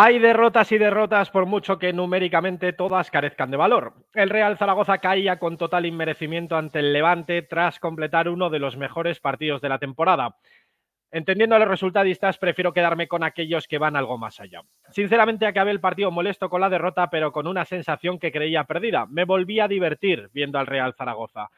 Hay derrotas y derrotas por mucho que numéricamente todas carezcan de valor. El Real Zaragoza caía con total inmerecimiento ante el Levante tras completar uno de los mejores partidos de la temporada. Entendiendo los resultadistas, prefiero quedarme con aquellos que van algo más allá. Sinceramente, acabé el partido molesto con la derrota, pero con una sensación que creía perdida. Me volví a divertir viendo al Real Zaragoza.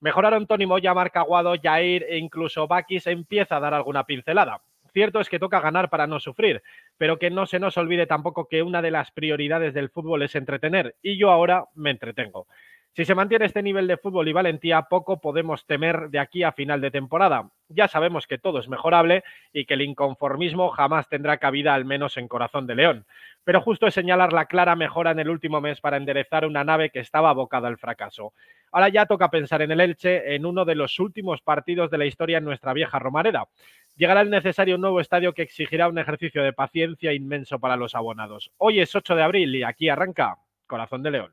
Mejoraron Tony Moya, Aguado, Jair e incluso Bakis empieza a dar alguna pincelada. Cierto es que toca ganar para no sufrir, pero que no se nos olvide tampoco que una de las prioridades del fútbol es entretener, y yo ahora me entretengo. Si se mantiene este nivel de fútbol y valentía, poco podemos temer de aquí a final de temporada. Ya sabemos que todo es mejorable y que el inconformismo jamás tendrá cabida, al menos en Corazón de León. Pero justo es señalar la clara mejora en el último mes para enderezar una nave que estaba abocada al fracaso. Ahora ya toca pensar en el Elche en uno de los últimos partidos de la historia en nuestra vieja Romareda. Llegará el necesario nuevo estadio que exigirá un ejercicio de paciencia inmenso para los abonados. Hoy es 8 de abril y aquí arranca Corazón de León.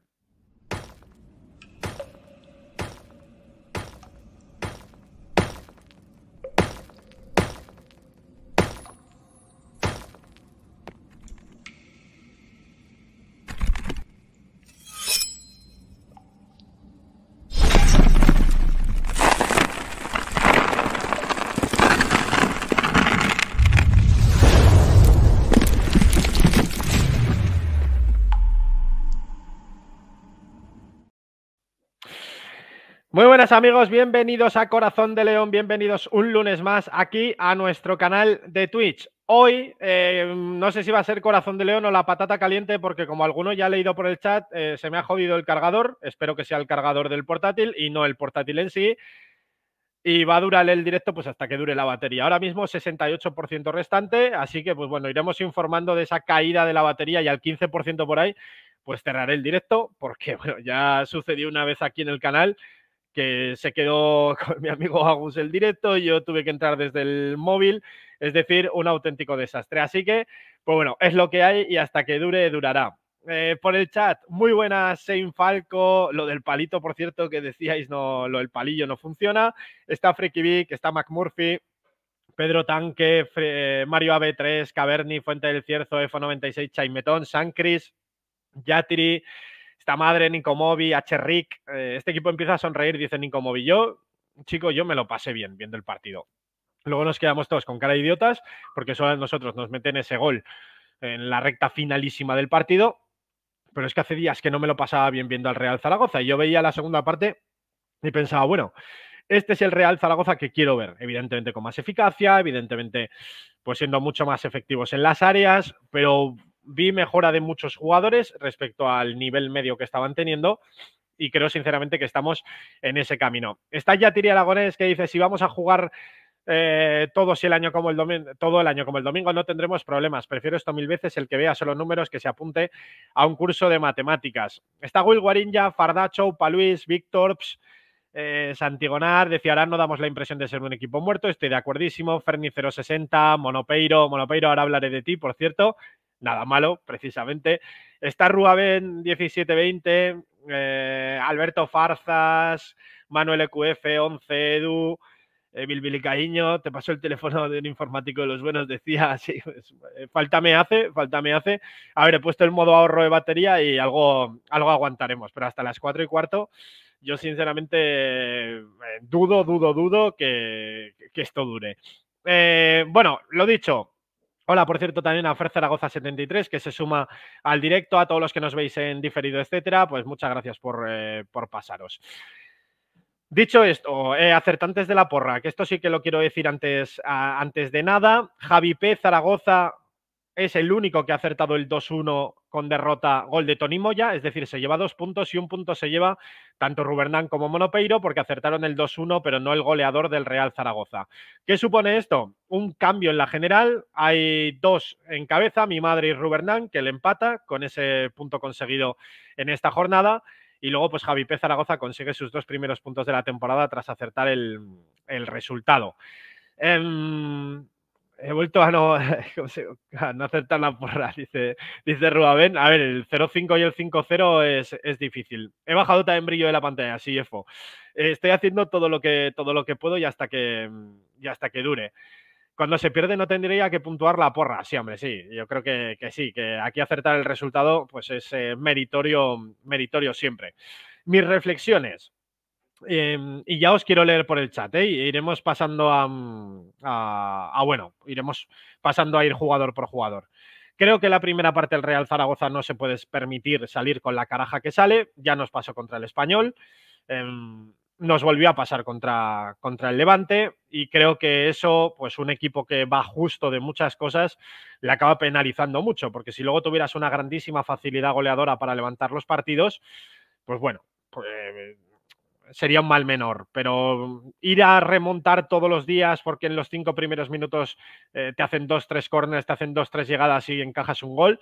Muy buenas amigos, bienvenidos a Corazón de León, bienvenidos un lunes más aquí a nuestro canal de Twitch. Hoy eh, no sé si va a ser Corazón de León o la patata caliente porque como alguno ya ha leído por el chat, eh, se me ha jodido el cargador, espero que sea el cargador del portátil y no el portátil en sí. Y va a durar el directo pues hasta que dure la batería. Ahora mismo 68% restante, así que pues bueno, iremos informando de esa caída de la batería y al 15% por ahí, pues cerraré el directo porque bueno, ya sucedió una vez aquí en el canal que se quedó con mi amigo Agus el directo, yo tuve que entrar desde el móvil, es decir, un auténtico desastre. Así que, pues bueno, es lo que hay y hasta que dure, durará. Eh, por el chat, muy buena Sein Falco, lo del palito, por cierto, que decíais, no, lo del palillo no funciona, está Freaky Vic, está McMurphy, Pedro Tanque, Mario AB3, Caverni, Fuente del Cierzo, f 96 Chaimetón, Sancris, Yatiri, madre, Nico H-Rick, eh, este equipo empieza a sonreír, dice Nico Mobi. Yo, chico, yo me lo pasé bien viendo el partido. Luego nos quedamos todos con cara de idiotas porque solo nosotros nos meten ese gol en la recta finalísima del partido. Pero es que hace días que no me lo pasaba bien viendo al Real Zaragoza. Y yo veía la segunda parte y pensaba, bueno, este es el Real Zaragoza que quiero ver. Evidentemente con más eficacia, evidentemente pues siendo mucho más efectivos en las áreas, pero vi mejora de muchos jugadores respecto al nivel medio que estaban teniendo y creo sinceramente que estamos en ese camino. Está Yatiri Aragonés que dice, si vamos a jugar eh, todos el año como el todo el año como el domingo no tendremos problemas. Prefiero esto mil veces el que vea solo números que se apunte a un curso de matemáticas. Está Will Guarinja, Fardacho, Paluis, Victorps, eh, Santigonar, decía ahora no damos la impresión de ser un equipo muerto, estoy de acuerdísimo. Ferni 060, Monopeiro, Monopeiro, ahora hablaré de ti, por cierto nada malo, precisamente. Está Ruaben 1720 eh, Alberto Farzas, Manuel EQF 11, Edu. Emil eh, te pasó el teléfono de un informático de los buenos, decía, sí, pues, eh, falta me hace, falta me hace. A ver, he puesto el modo ahorro de batería y algo, algo aguantaremos, pero hasta las 4 y cuarto yo sinceramente dudo, dudo, dudo que esto dure. bueno, lo dicho, Hola, por cierto, también a Fer Zaragoza 73, que se suma al directo, a todos los que nos veis en diferido, etcétera. Pues muchas gracias por, eh, por pasaros. Dicho esto, eh, acertantes de la porra, que esto sí que lo quiero decir antes, antes de nada. Javi P. Zaragoza es el único que ha acertado el 2-1 con derrota, gol de Tony Moya, es decir, se lleva dos puntos y un punto se lleva tanto Rubernán como Monopeiro porque acertaron el 2-1, pero no el goleador del Real Zaragoza. ¿Qué supone esto? Un cambio en la general, hay dos en cabeza, mi madre y Rubernán, que le empata con ese punto conseguido en esta jornada. Y luego, pues Javi P. Zaragoza consigue sus dos primeros puntos de la temporada tras acertar el, resultado. Em, he vuelto a no, acertar la porra, dice, dice A ver, el 0-5 y el 5.0 es, es difícil. He bajado también brillo de la pantalla, sí, EFO. Eh, estoy haciendo todo lo que, todo lo que puedo y hasta que, mm, hasta que dure. Cuando se pierde no tendría que puntuar la porra, sí, hombre, sí. Yo creo que, sí, que aquí acertar el resultado pues es eh, meritorio, meritorio siempre. Mis reflexiones. Em, y ya os quiero leer por el chat, ¿eh? iremos pasando mm, a, bueno, iremos pasando a ir jugador por jugador. Creo que la primera parte del Real Zaragoza no se puede permitir salir con la caraja que sale, ya nos pasó contra el español, em, nos volvió a pasar contra, contra el Levante y creo que eso, pues un equipo que va justo de muchas cosas, le acaba penalizando mucho, porque si luego tuvieras una grandísima facilidad goleadora para levantar los partidos, pues bueno, pues, sería un mal menor, pero ir a remontar todos los días porque en los cinco primeros minutos eh, te hacen dos, tres corners, te hacen dos, tres llegadas y encajas un gol,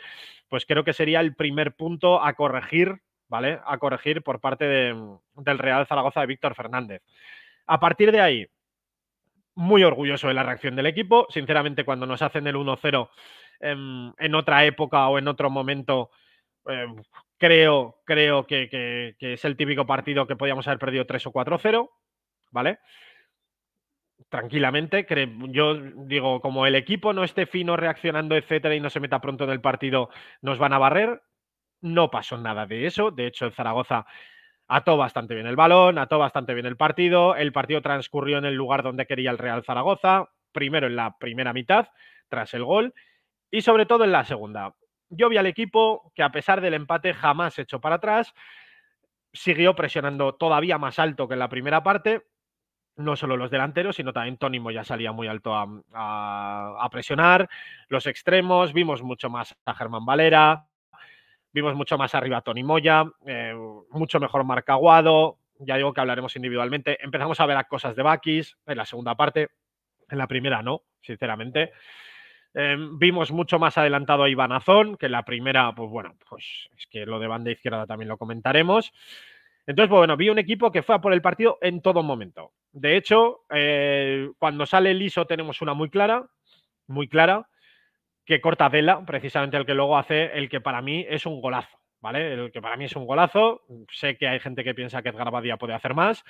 pues creo que sería el primer punto a corregir, ¿vale? A corregir por parte de, mm, del Real Zaragoza de Víctor Fernández. A partir de ahí, muy orgulloso de la reacción del equipo. Sinceramente, cuando nos hacen el 1-0 em, en otra época o en otro momento, em, Creo, creo que, es el típico partido que podíamos haber perdido 3 o 4-0, ¿vale? Tranquilamente, yo digo, como el equipo no esté fino reaccionando, etcétera, y no se meta pronto en el partido, nos van a barrer. No pasó nada de eso. De hecho, el Zaragoza ató bastante bien el balón, ató bastante bien el partido. El partido transcurrió en el lugar donde quería el Real Zaragoza, primero en la primera mitad, tras el gol, y sobre todo en la segunda yo vi al equipo que a pesar del empate jamás echó para atrás, siguió presionando todavía más alto que en la primera parte, no solo los delanteros, sino también Tony ya salía muy alto a, presionar, los extremos, vimos mucho más a Germán Valera, vimos mucho más arriba a Tony Moya, eh, mucho mejor Marca Aguado, ya digo que hablaremos individualmente, empezamos a ver a cosas de Bakis en la segunda parte, en la primera no, sinceramente. Em, vimos mucho más adelantado a Iván que la primera, pues bueno, pues es que lo de banda izquierda también lo comentaremos. Entonces, bueno, vi un equipo que fue a por el partido en todo momento. De hecho, eh, cuando sale el liso tenemos una muy clara, muy clara, que corta Vela, precisamente el que luego hace el que para mí es un golazo, ¿vale? El que para mí es un golazo. Sé que hay gente que piensa que Edgar Badía puede hacer más.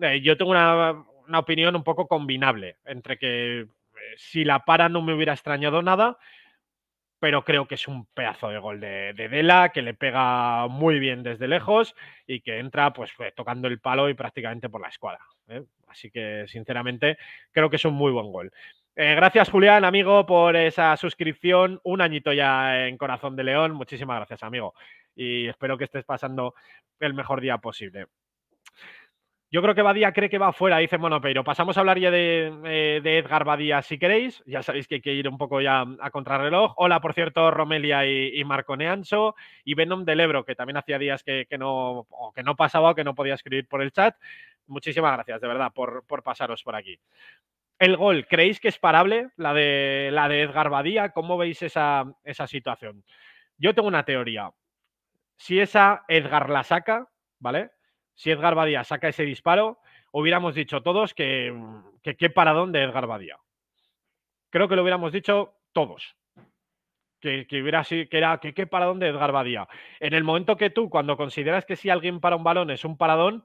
Eh, yo tengo una opinión un poco combinable entre que eh, si la para no me hubiera extrañado nada, pero creo que es un pedazo de gol de, de, Dela, que le pega muy bien desde lejos y que entra pues eh, tocando el palo y prácticamente por la escuadra. ¿eh? Así que, sinceramente, creo que es un muy buen gol. gracias, Julián, amigo, por esa suscripción. Un añito ya en Corazón de León. Muchísimas gracias, amigo. Y espero que estés pasando el mejor día posible. Yo creo que Badía cree que va afuera, dice Monopeiro. Pasamos a hablar ya eh, de, Edgar Badía si queréis. Ya sabéis que hay que ir un poco ya a contrarreloj. Hola, por cierto, Romelia y, Marco Neanso. Y Venom del Ebro, que también hacía días que, no, no pasaba o que no podía escribir por el chat. Muchísimas gracias, de verdad, por, pasaros por aquí. El gol, ¿creéis que es parable la de, la de Edgar Badía? ¿Cómo veis esa, esa situación? Yo tengo una teoría. Si esa Edgar la saca, ¿vale? si Edgar Badía saca ese disparo, hubiéramos dicho todos que qué paradón de Edgar Badía. Creo que lo hubiéramos dicho todos. Que, hubiera que era, que qué paradón de Edgar Badía. En el momento que tú, cuando consideras que si alguien para un balón es un paradón,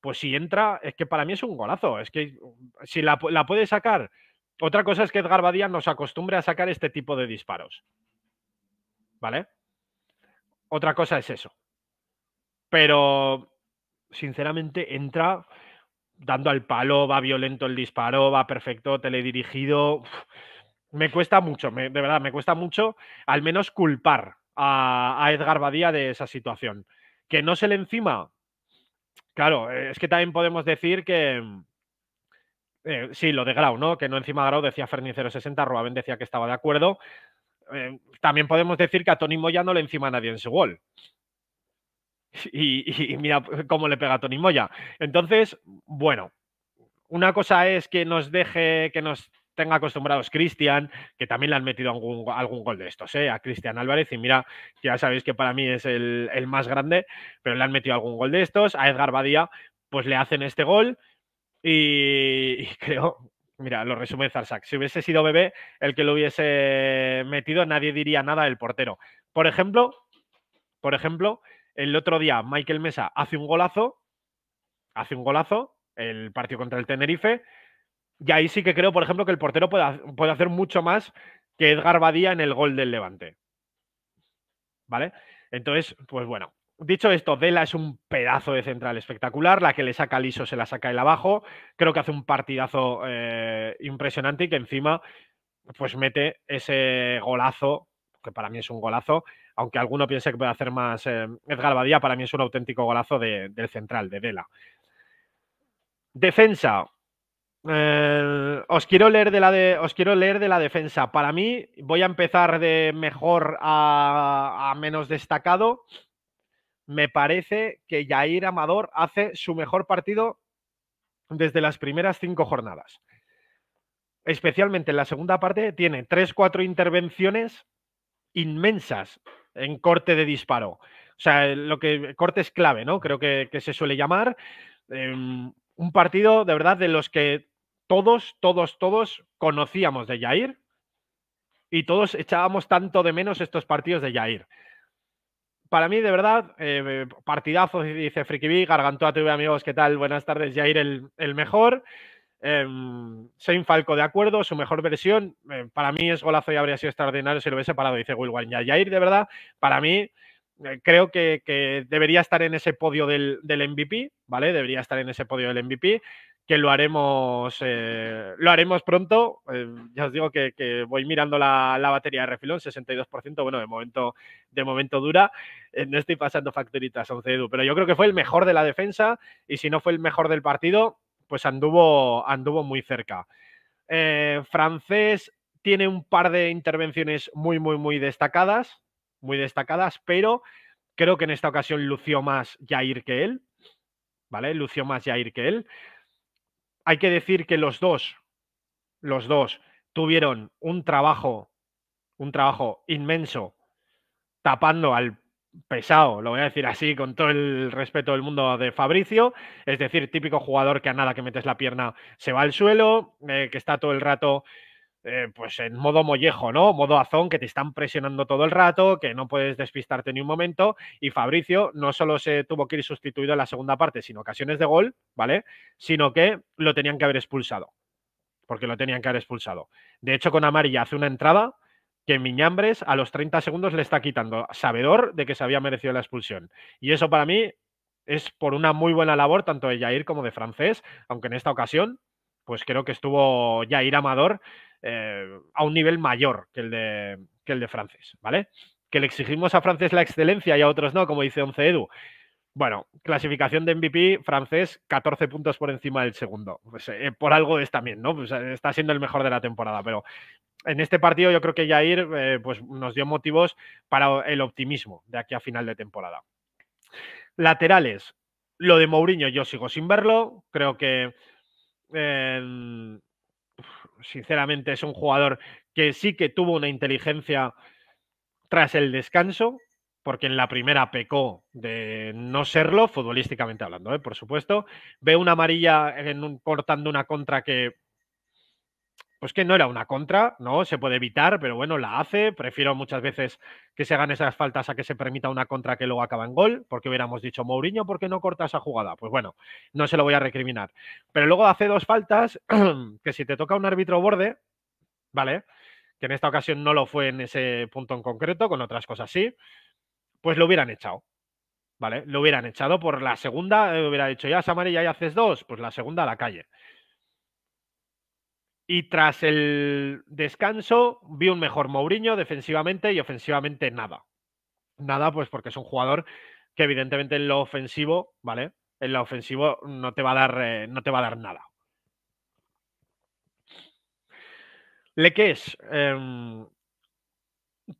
pues si entra, es que para mí es un golazo. Es que si la, la puede sacar. Otra cosa es que Edgar Badía nos acostumbre a sacar este tipo de disparos. ¿Vale? Otra cosa es eso. Pero sinceramente, entra dando al palo, va violento el disparo, va perfecto, teledirigido. dirigido. me cuesta mucho, de verdad, me cuesta mucho al menos culpar a, Edgar Badía de esa situación. Que no se le encima. Claro, eh, es que también podemos decir que. Mm, eh, sí, lo de Grau, ¿no? Que no encima Grau decía fernicero 060 Ruabén decía que estaba de acuerdo. Eh, también podemos decir que a Tony Moya no le encima a nadie en su gol. Y, mira pues, cómo le pega a Tony Moya. Entonces, bueno, una cosa es que nos deje, que nos tenga acostumbrados Cristian, que también le han metido algún, algún gol de estos, ¿eh? a Cristian Álvarez, y mira, ya sabéis que para mí es el, más grande, pero le han metido algún gol de estos, a Edgar Badía, pues le hacen este gol, y, creo, mira, lo resume Zarsak, si hubiese sido bebé el que lo hubiese metido, nadie diría nada del portero. Por ejemplo, por ejemplo, el otro día Michael Mesa hace un golazo, hace un golazo, el partido contra el Tenerife, y ahí sí que creo, por ejemplo, que el portero puede, hacer mucho más que Edgar Badía en el gol del Levante. ¿Vale? Entonces, pues bueno, Dicho esto, Dela es un pedazo de central espectacular. La que le saca liso se la saca el abajo. Creo que hace un partidazo eh, impresionante y que encima pues mete ese golazo, que para mí es un golazo, aunque alguno piense que puede hacer más eh, Edgar Badía, para mí es un auténtico golazo del central, de Dela Defensa. Eh, os, quiero leer de la de, os quiero leer de la defensa. Para mí, voy a empezar de mejor a, menos destacado. Me parece que Jair Amador hace su mejor partido desde las primeras cinco jornadas. Especialmente en la segunda parte, tiene tres, cuatro intervenciones inmensas en corte de disparo. O sea, eh, lo que eh, corte es clave, ¿no? Creo que, que se suele llamar. Em, un partido de verdad de los que todos, todos, todos conocíamos de Jair y todos echábamos tanto de menos estos partidos de Jair. Para mí, de verdad, eh, partidazo, dice Big Gargantua TV, amigos, ¿qué tal? Buenas tardes, Jair, el, el mejor. Eh, Falco, de acuerdo, su mejor versión. Em, para mí es golazo y habría sido extraordinario si lo hubiese parado, dice Will ya de verdad, para mí eh, creo que, debería estar en ese podio del, MVP, ¿vale? Debería estar en ese podio del MVP, que lo haremos, eh, lo haremos pronto. Em, ya os digo que, voy mirando la, batería de refilón, 62%, bueno, de momento, de momento dura. Eh, no estoy pasando facturitas, un CEDU, pero yo creo que fue el mejor de la defensa y si no fue el mejor del partido, pues anduvo, anduvo muy cerca. Eh, francés tiene un par de intervenciones muy, muy, muy destacadas, muy destacadas, pero creo que en esta ocasión lució más Jair que él, ¿vale? Lució más Jair que él. Hay que decir que los dos, los dos tuvieron un trabajo, un trabajo inmenso tapando al pesado, lo voy a decir así, con todo el respeto del mundo de Fabricio, es decir, típico jugador que a nada que metes la pierna se va al suelo, eh, que está todo el rato eh, pues en modo mollejo, ¿no? Modo azón, que te están presionando todo el rato, que no puedes despistarte ni un momento. Y Fabricio no solo se tuvo que ir sustituido en la segunda parte, sino ocasiones de gol, ¿vale? Sino que lo tenían que haber expulsado. Porque lo tenían que haber expulsado. De hecho, con Amarilla hace una entrada que Miñambres a los 30 segundos le está quitando, sabedor de que se había merecido la expulsión. Y eso para mí es por una muy buena labor, tanto de Jair como de Francés, aunque en esta ocasión, pues creo que estuvo Jair Amador eh, a un nivel mayor que el, de, que el de Francés, ¿vale? Que le exigimos a Francés la excelencia y a otros no, como dice Once Edu. Bueno, clasificación de MVP francés, 14 puntos por encima del segundo. Pues, eh, por algo es también, ¿no? Pues, eh, está siendo el mejor de la temporada, pero en este partido yo creo que Jair eh, pues, nos dio motivos para el optimismo de aquí a final de temporada. Laterales, lo de Mourinho yo sigo sin verlo, creo que em, sinceramente es un jugador que sí que tuvo una inteligencia tras el descanso, porque en la primera pecó de no serlo, futbolísticamente hablando, ¿eh? por supuesto. Ve una amarilla cortando una contra que, pues que no era una contra, ¿no? Se puede evitar, pero bueno, la hace. Prefiero muchas veces que se hagan esas faltas a que se permita una contra que luego acaba en gol, porque hubiéramos dicho, Mourinho, ¿por qué no corta esa jugada? Pues bueno, no se lo voy a recriminar. Pero luego hace dos faltas que si te toca un árbitro borde, ¿vale? Que en esta ocasión no lo fue en ese punto en concreto, con otras cosas sí pues lo hubieran echado. ¿Vale? Lo hubieran echado por la segunda, eh, hubiera dicho, ya Samari, ya, haces dos, pues la segunda a la calle. Y tras el descanso vi un mejor Mourinho defensivamente y ofensivamente nada. Nada, pues porque es un jugador que evidentemente en lo ofensivo, ¿vale? En lo ofensivo no te va a dar, eh, no te va a dar nada. Leques, em,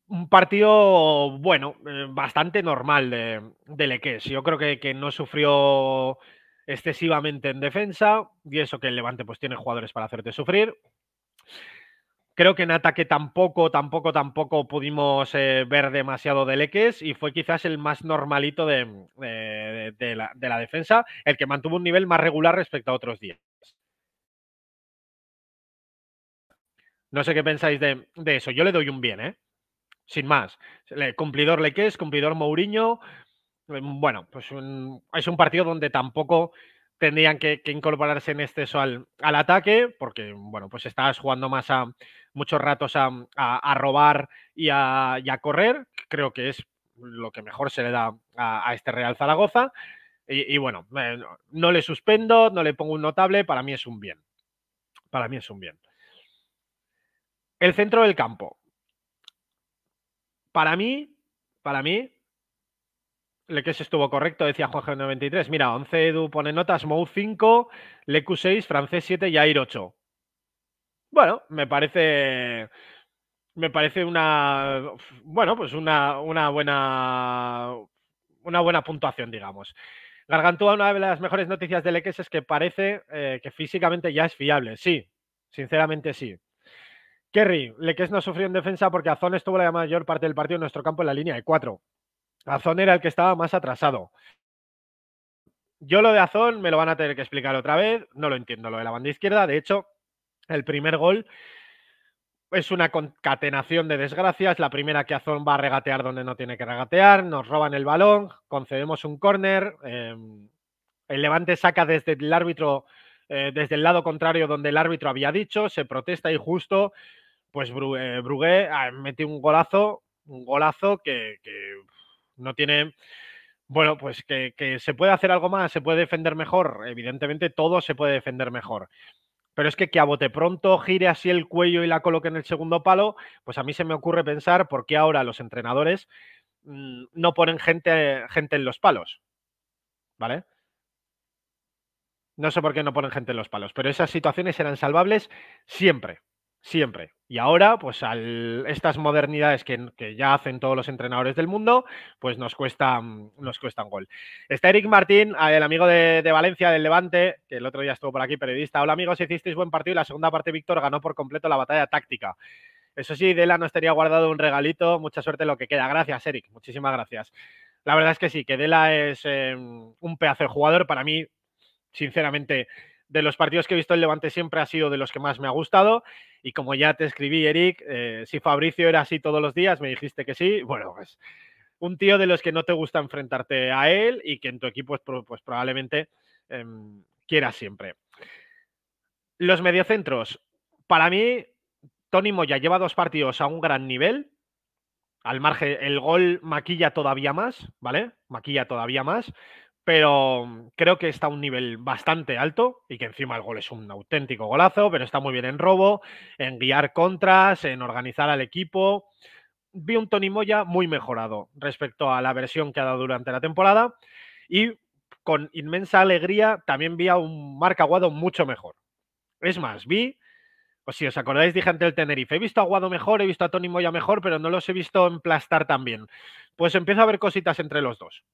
un partido, bueno, eh, bastante normal de, Leques. Yo creo que, no sufrió excesivamente en defensa y eso que el Levante pues tiene jugadores para hacerte sufrir. Creo que en ataque tampoco, tampoco, tampoco pudimos eh, ver demasiado de Leques y fue quizás el más normalito de, la, defensa, el que mantuvo un nivel más regular respecto a otros días. No sé qué pensáis de, de, eso. Yo le doy un bien, ¿eh? sin más. Cumplidor Leques, cumplidor Mourinho. Em, bueno, pues es un partido donde tampoco tendrían que, incorporarse en exceso al, al, ataque, porque bueno, pues estás jugando más a muchos ratos a, robar y a, correr. Creo que es lo que mejor se le da a, este Real Zaragoza. Y, bueno, no le suspendo, no le pongo un notable, para mí es un bien. Para mí es un bien. El centro del campo. Para mí, para mí, Leques estuvo correcto, decía Jorge 93. Mira, 11 Edu pone notas, Mou 5, q 6, Francés 7 y Air 8. Bueno, me parece. Me parece una. Bueno, pues una, buena. Una buena puntuación, digamos. Gargantúa, una de las mejores noticias de Leques es que parece eh, que físicamente ya es fiable. Sí, sinceramente sí. Kerry, Leques no sufrió en defensa porque Azón estuvo la mayor parte del partido en nuestro campo en la línea de cuatro. Azón era el que estaba más atrasado. Yo lo de Azón me lo van a tener que explicar otra vez. No lo entiendo lo de la banda izquierda. De hecho, el primer gol es una concatenación de desgracias. La primera que Azón va a regatear donde no tiene que regatear. Nos roban el balón, concedemos un córner. Em, el Levante saca desde el árbitro, eh, desde el lado contrario donde el árbitro había dicho. Se protesta y justo pues eh, Brugué ah, metió un golazo, un golazo que, no tiene... Bueno, pues que, se puede hacer algo más, se puede defender mejor. Evidentemente, todo se puede defender mejor. Pero es que que a bote pronto gire así el cuello y la coloque en el segundo palo, pues a mí se me ocurre pensar por qué ahora los entrenadores mm, no ponen gente, gente en los palos. ¿Vale? No sé por qué no ponen gente en los palos, pero esas situaciones eran salvables siempre siempre. Y ahora, pues estas modernidades que, ya hacen todos los entrenadores del mundo, pues nos cuesta, mm, nos cuesta un gol. Está Eric Martín, ah, el amigo de, Valencia, del Levante, que el otro día estuvo por aquí, periodista. Hola amigos, hicisteis buen partido y la segunda parte Víctor ganó por completo la batalla táctica. Eso sí, Dela nos tenía guardado un regalito. Mucha suerte lo que queda. Gracias, Eric. Muchísimas gracias. La verdad es que sí, que Dela es em, un pedazo de jugador. Para mí, sinceramente, de los partidos que he visto el Levante siempre ha sido de los que más me ha gustado. Y como ya te escribí, Eric, eh, si Fabricio era así todos los días, me dijiste que sí. Bueno, pues un tío de los que no te gusta enfrentarte a él y que en tu equipo pues, pues probablemente em, quieras siempre. Los mediocentros. Para mí, Tony Moya lleva dos partidos a un gran nivel. Al margen, el gol maquilla todavía más, ¿vale? Maquilla todavía más pero mm, creo que está a un nivel bastante alto y que encima el gol es un auténtico golazo, pero está muy bien en robo, en guiar contras, en organizar al equipo. Vi un Tony Moya muy mejorado respecto a la versión que ha dado durante la temporada y con inmensa alegría también vi a un Marc Aguado mucho mejor. Es más, vi, o si os acordáis, dije ante el Tenerife, he visto a Aguado mejor, he visto a Tony Moya mejor, pero no los he visto emplastar tan bien. Pues empiezo a ver cositas entre los dos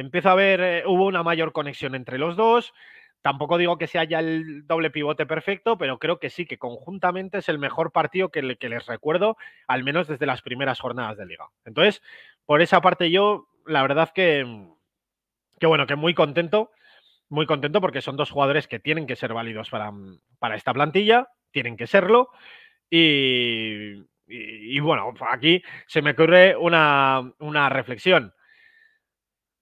empieza a ver, eh, hubo una mayor conexión entre los dos. Tampoco digo que sea ya el doble pivote perfecto, pero creo que sí, que conjuntamente es el mejor partido que, les recuerdo, al menos desde las primeras jornadas de liga. Entonces, por esa parte yo, la verdad que, mm, que bueno, que muy contento, muy contento porque son dos jugadores que tienen que ser válidos para, mm, para esta plantilla, tienen que serlo. Y, bueno, aquí se me ocurre una, una reflexión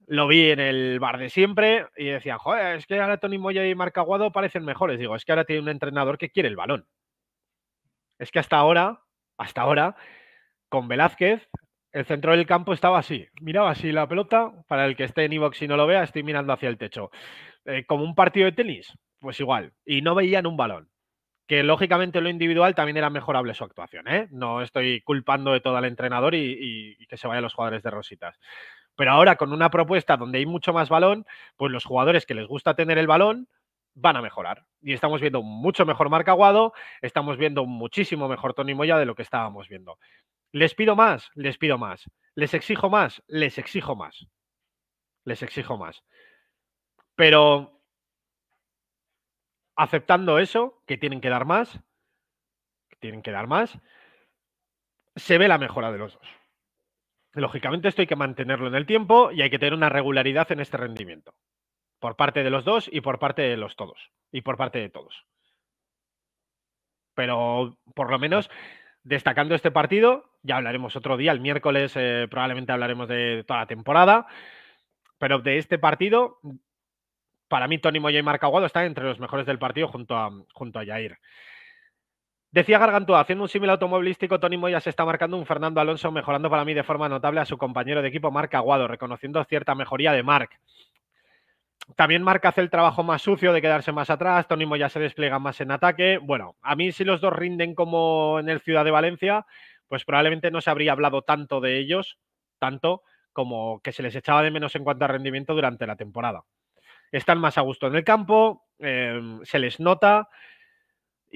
lo vi en el bar de siempre y decía joder, es que ahora Tony Moya y Marc Aguado parecen mejores. Digo, es que ahora tiene un entrenador que quiere el balón. Es que hasta ahora, hasta ahora, con Velázquez, el centro del campo estaba así. Miraba así la pelota. Para el que esté en Evox y no lo vea, estoy mirando hacia el techo. Eh, como un partido de tenis, pues igual. Y no veían un balón. Que lógicamente lo individual también era mejorable su actuación. ¿eh? No estoy culpando de todo al entrenador y, y que se vayan los jugadores de Rositas. Pero ahora con una propuesta donde hay mucho más balón, pues los jugadores que les gusta tener el balón van a mejorar. Y estamos viendo mucho mejor Marca Aguado, estamos viendo muchísimo mejor Tony Moya de lo que estábamos viendo. Les pido más, les pido más. Les exijo más, les exijo más. Les exijo más. Pero aceptando eso, que tienen que dar más, que tienen que dar más, se ve la mejora de los dos. Lógicamente esto hay que mantenerlo en el tiempo y hay que tener una regularidad en este rendimiento. Por parte de los dos y por parte de los todos. Y por parte de todos. Pero por lo menos destacando este partido, ya hablaremos otro día, el miércoles eh, probablemente hablaremos de toda la temporada. Pero de este partido, para mí Tony Moya y Marca Aguado están entre los mejores del partido junto a, junto a Jair. Decía Gargantua, haciendo un símil automovilístico, Tony Moya se está marcando un Fernando Alonso mejorando para mí de forma notable a su compañero de equipo Marc Aguado, reconociendo cierta mejoría de Marc. También Marc hace el trabajo más sucio de quedarse más atrás, Tony Moya se despliega más en ataque. Bueno, a mí si los dos rinden como en el Ciudad de Valencia, pues probablemente no se habría hablado tanto de ellos, tanto como que se les echaba de menos en cuanto a rendimiento durante la temporada. Están más a gusto en el campo, eh, se les nota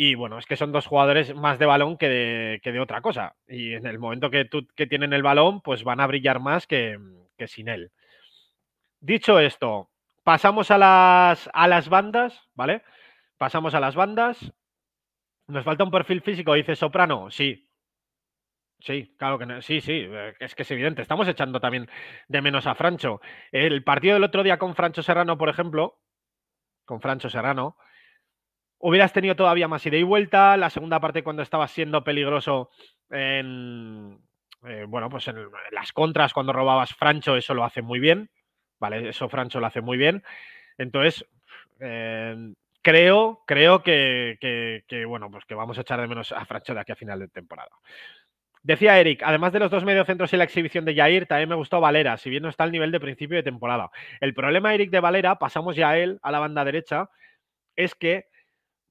y bueno, es que son dos jugadores más de balón que de, otra cosa. Y en el momento que, tú, que tienen el balón, pues van a brillar más que, sin él. Dicho esto, pasamos a las, a las bandas, ¿vale? Pasamos a las bandas. ¿Nos falta un perfil físico? Dice Soprano. Sí. Sí, claro que Sí, sí. Eh, es que es evidente. Estamos echando también de menos a Francho. El partido del otro día con Francho Serrano, por ejemplo, con Francho Serrano, hubieras tenido todavía más ida y vuelta. La segunda parte, cuando estaba siendo peligroso en, eh, bueno, pues en, las contras, cuando robabas Francho, eso lo hace muy bien. Vale, eso Francho lo hace muy bien. Entonces, eh, creo, creo que, bueno, pues que vamos a echar de menos a Francho de aquí a final de temporada. Decía Eric, además de los dos mediocentros y la exhibición de Jair, también me gustó Valera, si bien no está al nivel de principio de temporada. El problema, Eric, de Valera, pasamos ya él, a la banda derecha, es que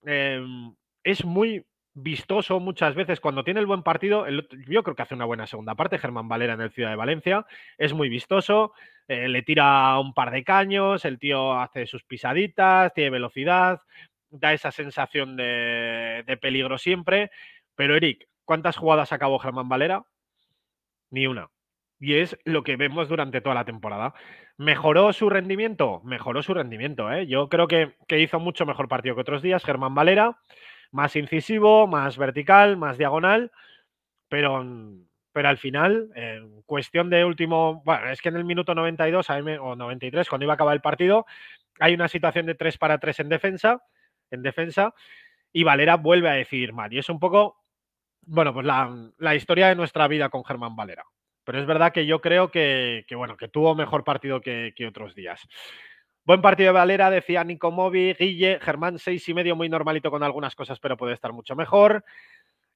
Em, es muy vistoso muchas veces cuando tiene el buen partido. yo creo que hace una buena segunda parte. Germán Valera en el Ciudad de Valencia es muy vistoso. Eh, le tira un par de caños, el tío hace sus pisaditas, tiene velocidad, da esa sensación de peligro siempre. Pero Eric, ¿cuántas jugadas acabó Germán Valera? Ni una y es lo que vemos durante toda la temporada. ¿Mejoró su rendimiento? Mejoró su rendimiento. ¿eh? Yo creo que, hizo mucho mejor partido que otros días. Germán Valera, más incisivo, más vertical, más diagonal, pero, mm, pero al final, cuestión de último, bueno, es que en el minuto 92 o 93, cuando iba a acabar el partido, hay una situación de 3 para 3 en defensa, en defensa, y Valera vuelve a decir mal. Y es un poco, bueno, pues la, la historia de nuestra vida con Germán Valera. Pero es verdad que yo creo que, bueno, que tuvo mejor partido que, otros días. Buen partido de Valera, decía Nico Movi, Guille, Germán, seis y medio, muy normalito con algunas cosas, pero puede estar mucho mejor.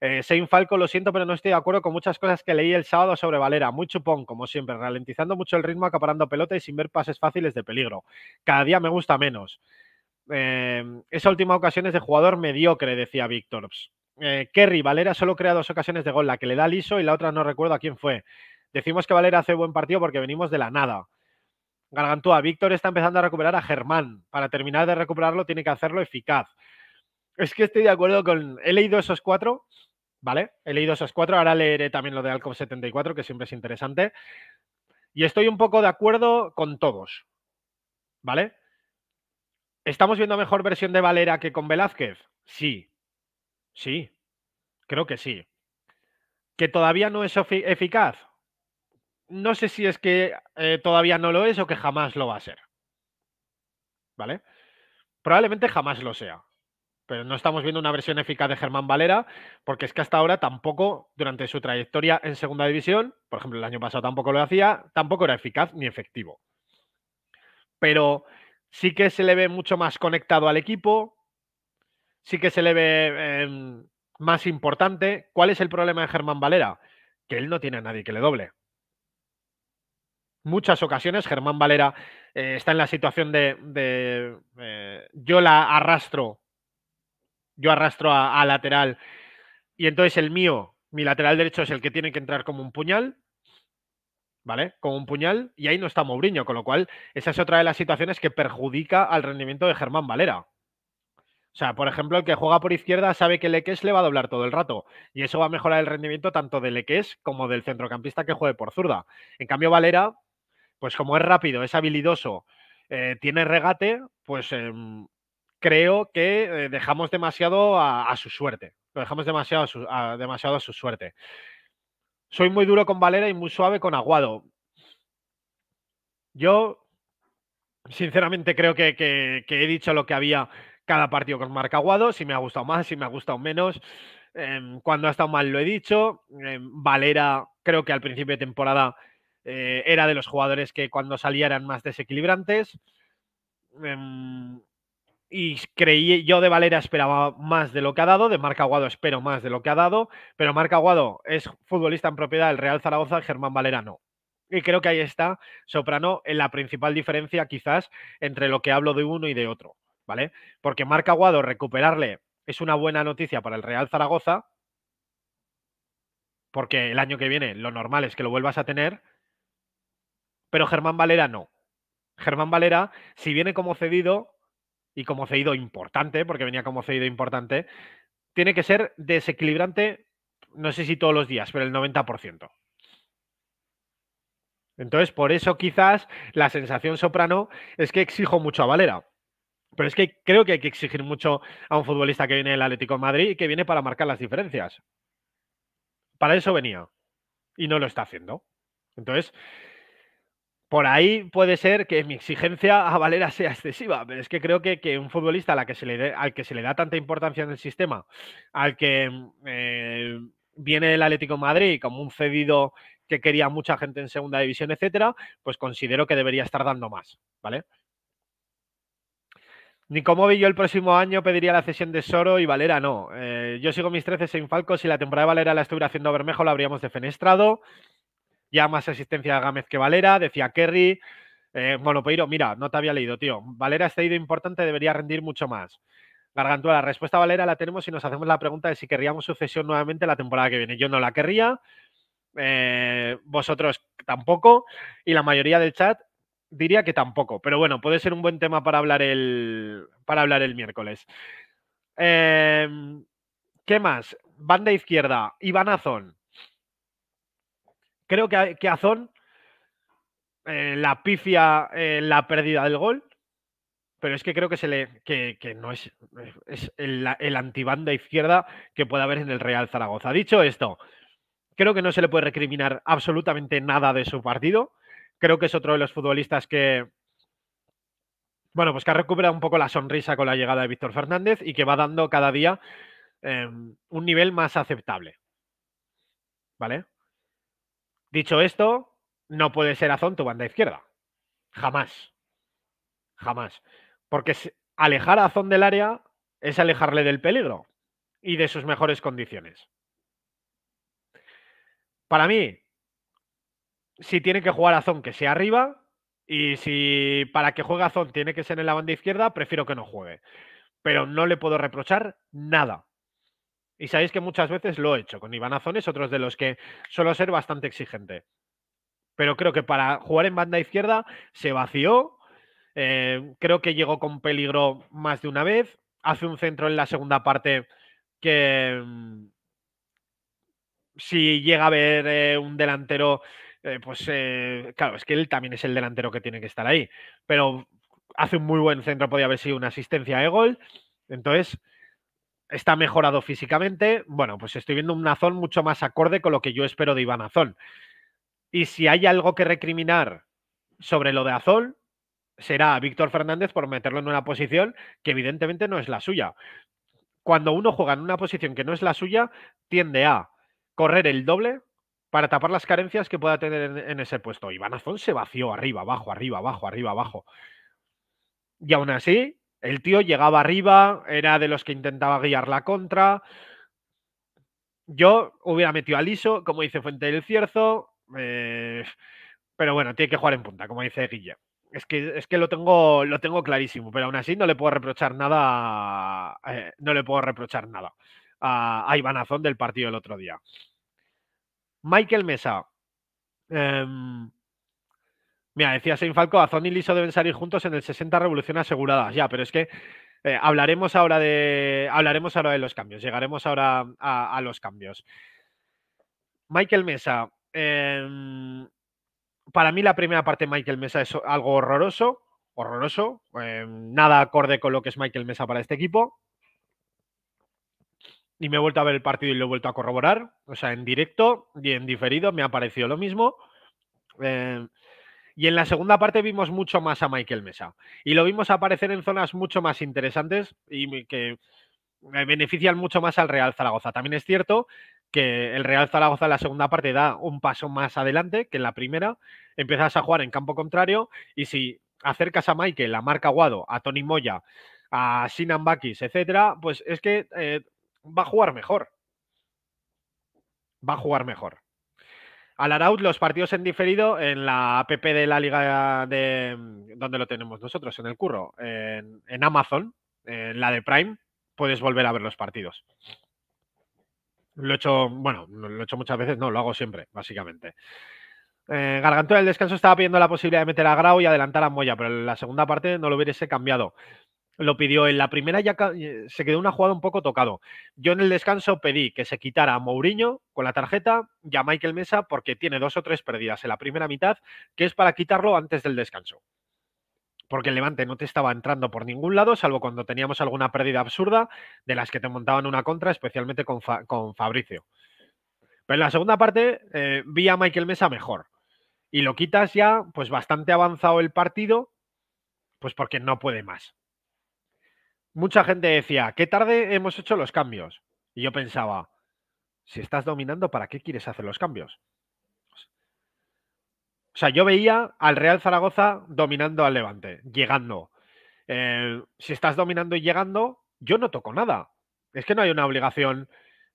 Eh, Sein Falco, lo siento, pero no estoy de acuerdo con muchas cosas que leí el sábado sobre Valera. Muy chupón, como siempre, ralentizando mucho el ritmo, acaparando pelota y sin ver pases fáciles de peligro. Cada día me gusta menos. Eh, esa última ocasión es de jugador mediocre, decía Víctor. Eh, Kerry, Valera solo crea dos ocasiones de gol, la que le da liso y la otra no recuerdo a quién fue. Decimos que Valera hace buen partido porque venimos de la nada. Gargantúa, Víctor está empezando a recuperar a Germán. Para terminar de recuperarlo tiene que hacerlo eficaz. Es que estoy de acuerdo con... He leído esos cuatro, ¿vale? He leído esos cuatro, ahora leeré también lo de Alcom 74, que siempre es interesante. Y estoy un poco de acuerdo con todos, ¿vale? ¿Estamos viendo mejor versión de Valera que con Velázquez? Sí, sí, creo que sí. ¿Que todavía no es eficaz? no sé si es que eh, todavía no lo es o que jamás lo va a ser. ¿Vale? Probablemente jamás lo sea. Pero no estamos viendo una versión eficaz de Germán Valera, porque es que hasta ahora tampoco, durante su trayectoria en segunda división, por ejemplo, el año pasado tampoco lo hacía, tampoco era eficaz ni efectivo. Pero sí que se le ve mucho más conectado al equipo, sí que se le ve em, más importante. ¿Cuál es el problema de Germán Valera? Que él no tiene a nadie que le doble muchas ocasiones. Germán Valera eh, está en la situación de, eh, yo la arrastro, yo arrastro a, lateral y entonces el mío, mi lateral derecho es el que tiene que entrar como un puñal, ¿vale? Como un puñal y ahí no está Mouriño con lo cual esa es otra de las situaciones que perjudica al rendimiento de Germán Valera. O sea, por ejemplo, el que juega por izquierda sabe que Leques le va a doblar todo el rato. Y eso va a mejorar el rendimiento tanto de Leques como del centrocampista que juegue por zurda. En cambio, Valera pues como es rápido, es habilidoso, eh, tiene regate, pues em, creo que eh, dejamos demasiado a, su suerte. Lo dejamos demasiado a su, suerte. Soy muy duro con Valera y muy suave con Aguado. Yo, sinceramente, creo que, he dicho lo que había cada partido con Marca Aguado, si me ha gustado más, si me ha gustado menos. Em, cuando ha estado mal lo he dicho. Em, Valera, creo que al principio de temporada eh, era de los jugadores que cuando salía eran más desequilibrantes. Em, y creí, yo de Valera esperaba más de lo que ha dado, de Marca Aguado espero más de lo que ha dado, pero Marca Aguado es futbolista en propiedad del Real Zaragoza, Germán Valera no. Y creo que ahí está, Soprano, en la principal diferencia quizás entre lo que hablo de uno y de otro, ¿vale? Porque Marca Aguado recuperarle es una buena noticia para el Real Zaragoza, porque el año que viene lo normal es que lo vuelvas a tener, pero Germán Valera no. Germán Valera, si viene como cedido, y como cedido importante, porque venía como cedido importante, tiene que ser desequilibrante, no sé si todos los días, pero el 90%. Entonces, por eso quizás la sensación soprano es que exijo mucho a Valera. Pero es que creo que hay que exigir mucho a un futbolista que viene del Atlético de Madrid y que viene para marcar las diferencias. Para eso venía. Y no lo está haciendo. Entonces, por ahí puede ser que mi exigencia a Valera sea excesiva, pero es que creo que, un futbolista al que se le da tanta importancia en el sistema, al que mm, eh, viene del Atlético Madrid como un cedido que quería mucha gente en segunda división, etcétera, pues considero que debería estar dando más, ¿vale? Ni vi yo el próximo año pediría la cesión de Soro y Valera no. Eh, yo sigo mis 13 sin Falco. Si la temporada de Valera la estuviera haciendo Bermejo, la habríamos defenestrado ya más asistencia de Gámez que Valera, decía Kerry. Eh, bueno, Peiro, mira, no te había leído, tío. Valera ha este ido importante, debería rendir mucho más. Gargantua, la respuesta a Valera la tenemos y nos hacemos la pregunta de si querríamos sucesión nuevamente la temporada que viene. Yo no la querría, eh, vosotros tampoco, y la mayoría del chat diría que tampoco. Pero bueno, puede ser un buen tema para hablar el, para hablar el miércoles. Em, ¿Qué más? Banda izquierda, Iván Azón creo que, Azón eh, la pifia eh, la pérdida del gol, pero es que creo que se le que, no es, el, el antibanda izquierda que puede haber en el Real Zaragoza. Dicho esto, creo que no se le puede recriminar absolutamente nada de su partido. Creo que es otro de los futbolistas que, bueno, pues que ha recuperado un poco la sonrisa con la llegada de Víctor Fernández y que va dando cada día em, un nivel más aceptable. ¿Vale? Dicho esto, no puede ser Azón tu banda izquierda. Jamás. Jamás. Porque alejar a Azón del área es alejarle del peligro y de sus mejores condiciones. Para mí, si tiene que jugar Azón, que sea arriba. Y si para que juegue Azón tiene que ser en la banda izquierda, prefiero que no juegue. Pero no le puedo reprochar nada. Y sabéis que muchas veces lo he hecho con Iván Azones, otros de los que suelo ser bastante exigente. Pero creo que para jugar en banda izquierda se vació. Eh, creo que llegó con peligro más de una vez. Hace un centro en la segunda parte que mm, si llega a ver eh, un delantero, eh, pues claro, es que él también es el delantero que tiene que estar ahí. Pero hace un muy buen centro, podía haber sido una asistencia de gol. Entonces, está mejorado físicamente. Bueno, pues estoy viendo un Azón mucho más acorde con lo que yo espero de Iván Azón. Y si hay algo que recriminar sobre lo de Azón, será a Víctor Fernández por meterlo en una posición que evidentemente no es la suya. Cuando uno juega en una posición que no es la suya, tiende a correr el doble para tapar las carencias que pueda tener en, ese puesto. Iván Azón se vació arriba, abajo, arriba, abajo, arriba, abajo. Y aún así, el tío llegaba arriba, era de los que intentaba guiar la contra. Yo hubiera metido a Liso, como dice Fuente del Cierzo, eh, pero bueno, tiene que jugar en punta, como dice Guille. Es que, es que lo, tengo, lo tengo clarísimo, pero aún así no le puedo reprochar nada. Eh, no le puedo reprochar nada a, a Iván Azón del partido del otro día. Michael Mesa. Em, Mira, decía Sein Falco, Azón y Liso deben salir juntos en el 60 revolución aseguradas. Ya, pero es que eh, hablaremos, ahora de, hablaremos ahora de los cambios. Llegaremos ahora a, los cambios. Michael Mesa. Em, para mí la primera parte de Michael Mesa es algo horroroso. Horroroso. Em, nada acorde con lo que es Michael Mesa para este equipo. Y me he vuelto a ver el partido y lo he vuelto a corroborar. O sea, en directo y en diferido me ha parecido lo mismo. Eh, y en la segunda parte vimos mucho más a Michael Mesa. Y lo vimos aparecer en zonas mucho más interesantes y que benefician mucho más al Real Zaragoza. También es cierto que el Real Zaragoza en la segunda parte da un paso más adelante que en la primera. Empiezas a jugar en campo contrario y si acercas a Michael, a Marca Guado, a Tony Moya, a Sinan Bakis, etcétera, pues es que eh, va a jugar mejor. Va a jugar mejor al Araut los partidos en diferido en la app de la liga de donde lo tenemos nosotros, en el curro, en, Amazon, en la de Prime, puedes volver a ver los partidos. Lo he hecho, bueno, lo he hecho muchas veces, no, lo hago siempre, básicamente. Eh, el del descanso estaba pidiendo la posibilidad de meter a Grau y adelantar a Moya, pero en la segunda parte no lo hubiese cambiado lo pidió en la primera ya eh, se quedó una jugada un poco tocado. Yo en el descanso pedí que se quitara a Mourinho con la tarjeta y a Michael Mesa porque tiene dos o tres pérdidas en la primera mitad, que es para quitarlo antes del descanso. Porque el Levante no te estaba entrando por ningún lado, salvo cuando teníamos alguna pérdida absurda de las que te montaban una contra, especialmente con, Fabricio. Pero en la segunda parte eh, vi a Michael Mesa mejor. Y lo quitas ya, pues bastante avanzado el partido, pues porque no puede más mucha gente decía, qué tarde hemos hecho los cambios. Y yo pensaba, si estás dominando, ¿para qué quieres hacer los cambios? O sea, yo veía al Real Zaragoza dominando al Levante, llegando. Eh, si estás dominando y llegando, yo no toco nada. Es que no hay una obligación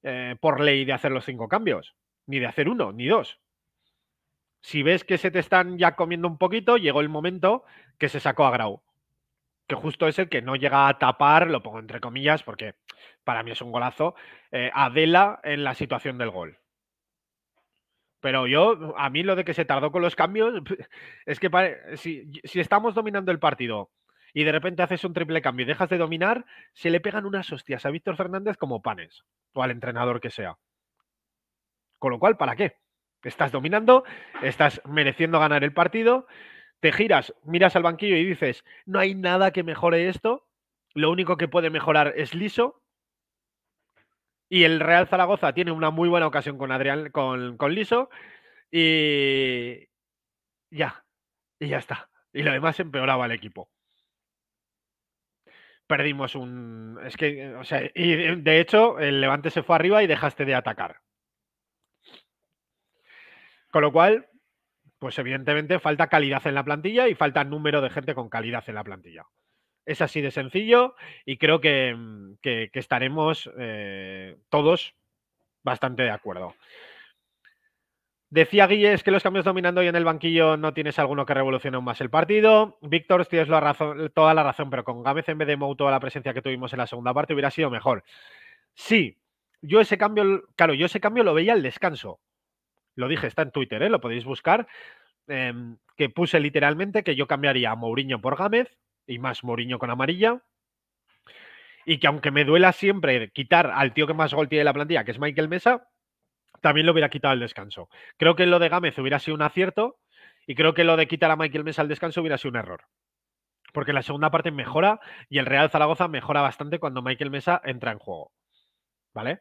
eh, por ley de hacer los cinco cambios, ni de hacer uno, ni dos. Si ves que se te están ya comiendo un poquito, llegó el momento que se sacó a Grau que justo es el que no llega a tapar, lo pongo entre comillas porque para mí es un golazo, eh, Adela en la situación del gol. Pero yo, a mí lo de que se tardó con los cambios, es que si, si estamos dominando el partido y de repente haces un triple cambio y dejas de dominar, se le pegan unas hostias a Víctor Fernández como panes o al entrenador que sea. Con lo cual, ¿para qué? Estás dominando, estás mereciendo ganar el partido te giras, miras al banquillo y dices, no hay nada que mejore esto, lo único que puede mejorar es liso. Y el Real Zaragoza tiene una muy buena ocasión con Adrián, con, Liso. Y ya, y ya está. Y lo demás empeoraba el equipo. Perdimos un. Es que, o sea, y de hecho, el Levante se fue arriba y dejaste de atacar. Con lo cual, pues evidentemente falta calidad en la plantilla y falta número de gente con calidad en la plantilla. Es así de sencillo y creo que, estaremos eh, todos bastante de acuerdo. Decía Guille, es que los cambios dominando hoy en el banquillo no tienes alguno que revolucione aún más el partido. Víctor, tienes la razón, toda la razón, pero con Gámez en vez de Mou toda la presencia que tuvimos en la segunda parte hubiera sido mejor. Sí, yo ese cambio, claro, yo ese cambio lo veía al descanso lo dije, está en Twitter, ¿eh? lo podéis buscar, em, que puse literalmente que yo cambiaría a Mourinho por Gámez y más Mourinho con amarilla. Y que aunque me duela siempre quitar al tío que más gol tiene de la plantilla, que es Michael Mesa, también lo hubiera quitado al descanso. Creo que lo de Gámez hubiera sido un acierto y creo que lo de quitar a Michael Mesa al descanso hubiera sido un error. Porque la segunda parte mejora y el Real Zaragoza mejora bastante cuando Michael Mesa entra en juego. ¿Vale?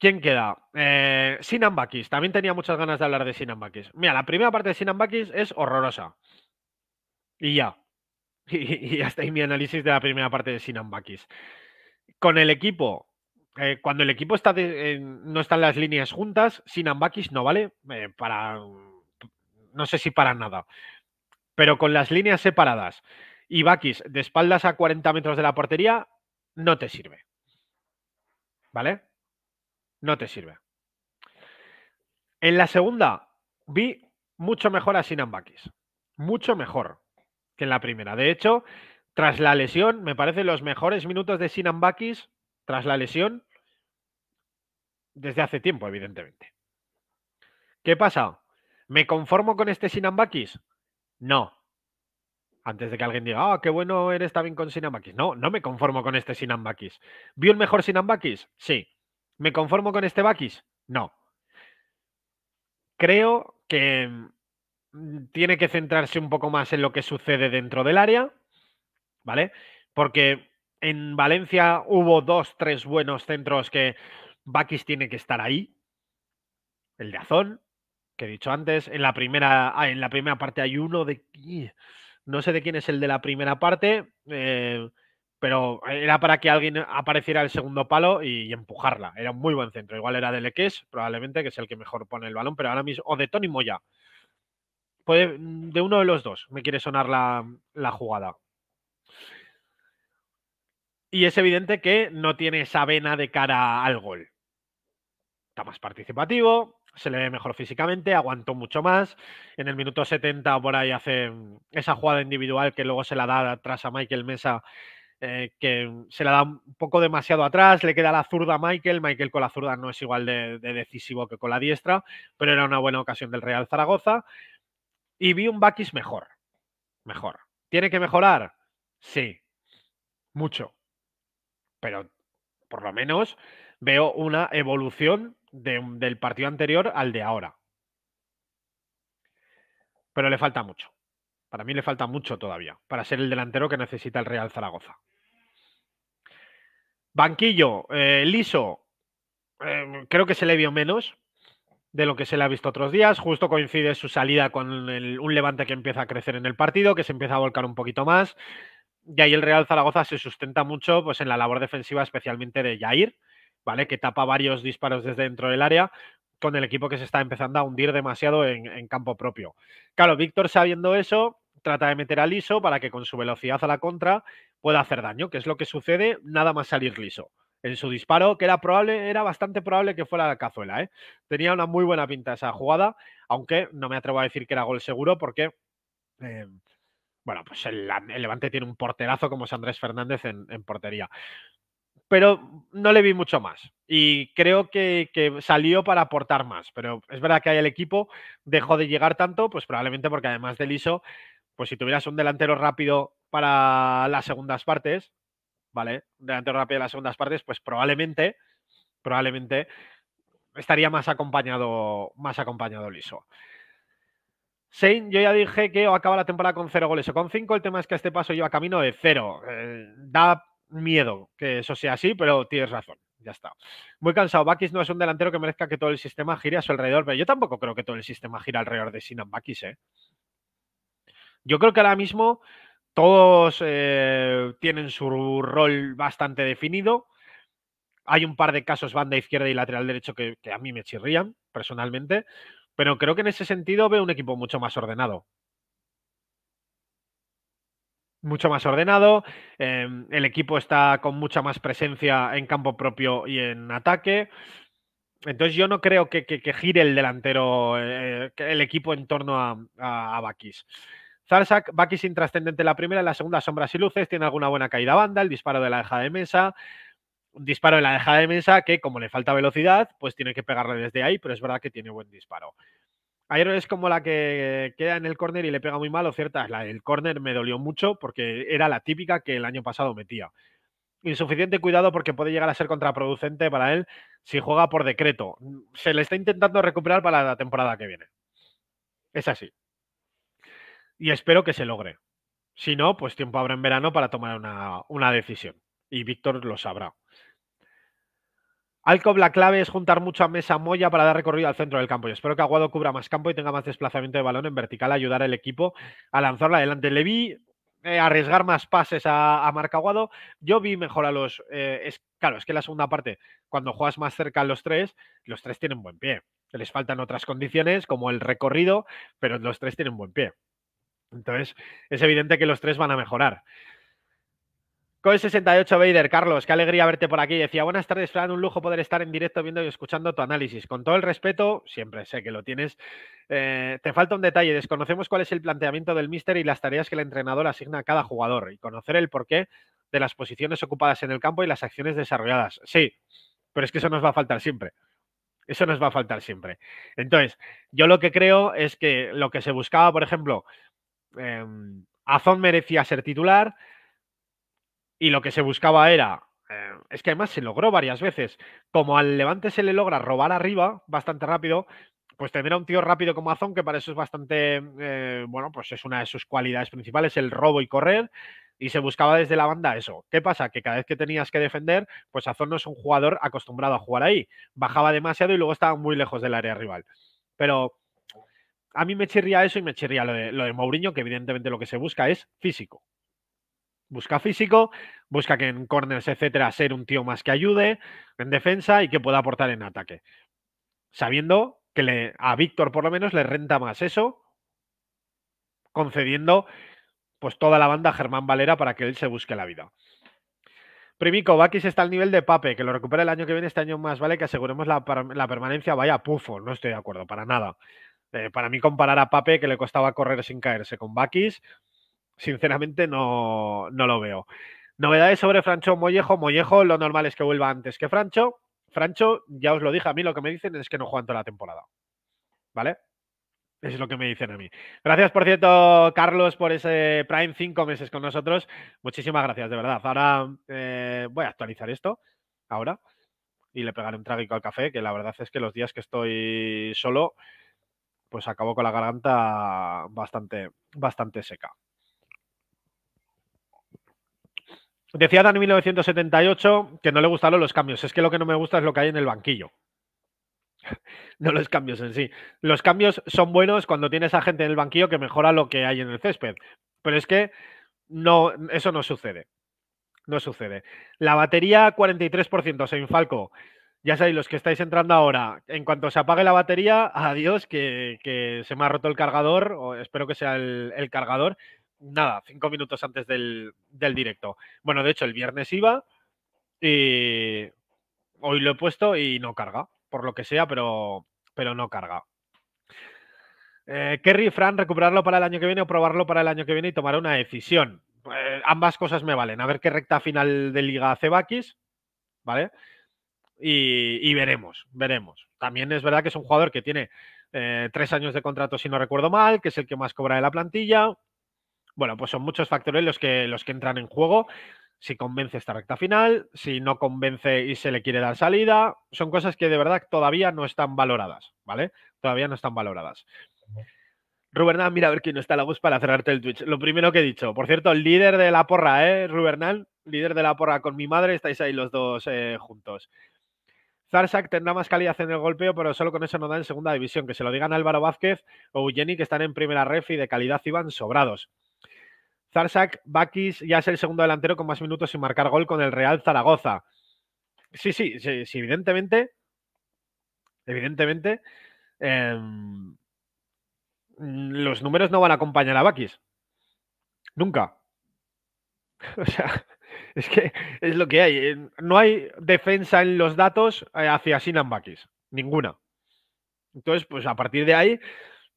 ¿Quién queda? Eh, Sinan También tenía muchas ganas de hablar de Sinan Bakis. Mira, la primera parte de Sinan Bakis es horrorosa. Y ya. Y, ya hasta ahí mi análisis de la primera parte de Sinan Bakis. Con el equipo, eh, cuando el equipo está no están las líneas juntas, Sinan Bakis no vale eh, para. No sé si para nada. Pero con las líneas separadas y Bakis de espaldas a 40 metros de la portería, no te sirve. ¿Vale? no te sirve. En la segunda vi mucho mejor a Sinambakis, mucho mejor que en la primera. De hecho, tras la lesión, me parecen los mejores minutos de Sinambakis tras la lesión desde hace tiempo, evidentemente. ¿Qué pasa? ¿Me conformo con este Sinambakis? No. Antes de que alguien diga, ah, qué bueno eres también con Sinambakis. No, no me conformo con este Sinambakis. ¿Vi un mejor Sinambakis? Sí. ¿Me conformo con este Bakis? No. Creo que mm, tiene que centrarse un poco más en lo que sucede dentro del área, ¿vale? Porque en Valencia hubo dos, tres buenos centros que Bakis tiene que estar ahí. El de Azón, que he dicho antes. En la primera, ah, en la primera parte hay uno de. No sé de quién es el de la primera parte. Eh, pero era para que alguien apareciera el segundo palo y, empujarla. Era un muy buen centro. Igual era de Leques, probablemente, que es el que mejor pone el balón, pero ahora mismo, o de Tony Moya. Puede, mm, de uno de los dos me quiere sonar la, la jugada. Y es evidente que no tiene esa vena de cara al gol. Está más participativo, se le ve mejor físicamente, aguantó mucho más. En el minuto 70 por ahí hace mm, esa jugada individual que luego se la da atrás a Michael Mesa eh, que se la da un poco demasiado atrás, le queda la zurda a Michael, Michael con la zurda no es igual de, decisivo que con la diestra, pero era una buena ocasión del Real Zaragoza. Y vi un Bakis mejor, mejor. ¿Tiene que mejorar? Sí, mucho. Pero por lo menos veo una evolución del partido anterior al de ahora. Pero le falta mucho. Para mí le falta mucho todavía para ser el delantero que necesita el Real Zaragoza. Banquillo, eh, liso, eh, creo que se le vio menos de lo que se le ha visto otros días. Justo coincide su salida con un levante que empieza a crecer en el partido, que se empieza a volcar un poquito más. Y ahí el Real Zaragoza se sustenta mucho pues, en la labor defensiva, especialmente de Jair, ¿vale? que tapa varios disparos desde dentro del área, con el equipo que se está empezando a hundir demasiado en, campo propio. Claro, Víctor sabiendo eso, trata de meter a Liso para que con su velocidad a la contra pueda hacer daño, que es lo que sucede nada más salir Liso. En su disparo, que era probable, era bastante probable que fuera la cazuela, ¿eh? Tenía una muy buena pinta esa jugada, aunque no me atrevo a decir que era gol seguro porque eh, bueno, pues el, Levante tiene un porterazo como es Andrés Fernández en portería pero no le vi mucho más. Y creo que, salió para aportar más. Pero es verdad que ahí el equipo dejó de llegar tanto, pues probablemente porque además de Liso, pues si tuvieras un delantero rápido para las segundas partes, ¿vale? Un delantero rápido de las segundas partes, pues probablemente, probablemente estaría más acompañado, más acompañado Liso. Sein, yo ya dije que o acaba la temporada con cero goles o con cinco. El tema es que este paso lleva camino de cero. Eh, da miedo que eso sea así, pero tienes razón. Ya está. Muy cansado. Bakis no es un delantero que merezca que todo el sistema gire a su alrededor, pero yo tampoco creo que todo el sistema gire alrededor de Sinan Bakis. ¿eh? Yo creo que ahora mismo todos eh, tienen su rol bastante definido. Hay un par de casos banda izquierda y lateral derecho que a mí me chirrían personalmente, pero creo que en ese sentido veo un equipo mucho más ordenado mucho más ordenado, em, el equipo está con mucha más presencia en campo propio y en ataque. Entonces yo no creo que, gire el delantero, eh, eh, el equipo en torno a, Bakis. Zarsak, Bakis intrascendente la primera, en la segunda sombras y luces, tiene alguna buena caída banda, el disparo de la deja de mesa, un disparo de la deja de mesa que como le falta velocidad, pues tiene que pegarle desde ahí, pero es verdad que tiene buen disparo. Ayer es como la que queda en el córner y le pega muy mal, o cierta El córner, me dolió mucho porque era la típica que el año pasado metía. Insuficiente cuidado porque puede llegar a ser contraproducente para él si juega por decreto. Se le está intentando recuperar para la temporada que viene. Es así. Y espero que se logre. Si no, pues tiempo habrá en verano para tomar una decisión. Y Víctor lo sabrá. Alcob, la clave es juntar mucha mesa Moya para dar recorrido al centro del campo. Yo espero que Aguado cubra más campo y tenga más desplazamiento de balón en vertical, ayudar al equipo a lanzarla adelante. Le vi eh, arriesgar más pases a, Marca Aguado. Yo vi mejor a los. Eh, claro, es que la segunda parte, cuando juegas más cerca a los tres, los tres tienen buen pie. Les faltan otras condiciones, como el recorrido, pero los tres tienen buen pie. Entonces, es evidente que los tres van a mejorar. Con 68 Vader, Carlos, qué alegría verte por aquí. Decía, buenas tardes, Fran, un lujo poder estar en directo viendo y escuchando tu análisis. Con todo el respeto, siempre sé que lo tienes. Eh, te falta un detalle, desconocemos cuál es el planteamiento del mister y las tareas que el entrenador asigna a cada jugador y conocer el porqué de las posiciones ocupadas en el campo y las acciones desarrolladas. Sí, pero es que eso nos va a faltar siempre. Eso nos va a faltar siempre. Entonces, yo lo que creo es que lo que se buscaba, por ejemplo, eh, Azón merecía ser titular, y lo que se buscaba era, eh, es que además se logró varias veces, como al Levante se le logra robar arriba bastante rápido, pues tener a un tío rápido como Azón, que para eso es bastante, em, eh, bueno, pues es una de sus cualidades principales, el robo y correr, y se buscaba desde la banda eso. ¿Qué pasa? Que cada vez que tenías que defender, pues Azón no es un jugador acostumbrado a jugar ahí, bajaba demasiado y luego estaba muy lejos del área rival. Pero a mí me chirría eso y me chirría lo de, lo de Mourinho, que evidentemente lo que se busca es físico. Busca físico, busca que en corners, etcétera, ser un tío más que ayude en defensa y que pueda aportar en ataque. Sabiendo que a Víctor, por lo menos, le renta más eso, concediendo pues toda la banda a Germán Valera para que él se busque la vida. Primico, Bakis está al nivel de Pape, que lo recupera el año que viene, este año más, ¿vale? Que aseguremos la, permanencia. Vaya pufo, no estoy de acuerdo, para nada. Eh, para mí comparar a Pape, que le costaba correr sin caerse, con Bakis, Sinceramente no, no lo veo. Novedades sobre Francho Mollejo. Mollejo lo normal es que vuelva antes que Francho. Francho, ya os lo dije, a mí lo que me dicen es que no juega toda la temporada. ¿Vale? es lo que me dicen a mí. Gracias, por cierto, Carlos, por ese Prime cinco meses con nosotros. Muchísimas gracias, de verdad. Ahora eh, voy a actualizar esto. Ahora. Y le pegaré un trágico al café, que la verdad es que los días que estoy solo, pues acabo con la garganta bastante, bastante seca. Decía dani 1978 que no le gustaron los cambios. Es que lo que no me gusta es lo que hay en el banquillo. No los cambios en sí. Los cambios son buenos cuando tienes a gente en el banquillo que mejora lo que hay en el césped. Pero es que no, eso no sucede. No sucede. La batería 43%, Sein Falco. Ya sabéis, los que estáis entrando ahora, en cuanto se apague la batería, adiós, que, se me ha roto el cargador, o espero que sea el cargador, nada, cinco minutos antes del, directo. Bueno, de hecho, el viernes iba y hoy lo he puesto y no carga, por lo que sea, pero, pero no carga. Eh, Kerry, Fran, recuperarlo para el año que viene o probarlo para el año que viene y tomar una decisión. Eh, ambas cosas me valen. A ver qué recta final de liga hace Bakis, ¿vale? Y, veremos, veremos. También es verdad que es un jugador que tiene eh, tres años de contrato, si no recuerdo mal, que es el que más cobra de la plantilla. Bueno, pues son muchos factores los que, los que entran en juego. Si convence esta recta final, si no convence y se le quiere dar salida, son cosas que de verdad todavía no están valoradas, ¿vale? Todavía no están valoradas. Rubernán, mira a ver quién está la voz para cerrarte el Twitch. Lo primero que he dicho, por cierto, el líder de la porra, ¿eh? Rubernal, líder de la porra con mi madre, estáis ahí los dos eh, juntos. Zarsak tendrá más calidad en el golpeo, pero solo con eso no da en segunda división. Que se lo digan Álvaro Vázquez o Jenny que están en primera ref y de calidad iban sobrados. Sarsak, Bakis ya es el segundo delantero con más minutos sin marcar gol con el Real Zaragoza. Sí, sí, sí, evidentemente. Evidentemente. Em, los números no van a acompañar a Bakis. Nunca. O sea, es que es lo que hay. No hay defensa en los datos eh, hacia Sinan Bakis. Ninguna. Entonces, pues a partir de ahí,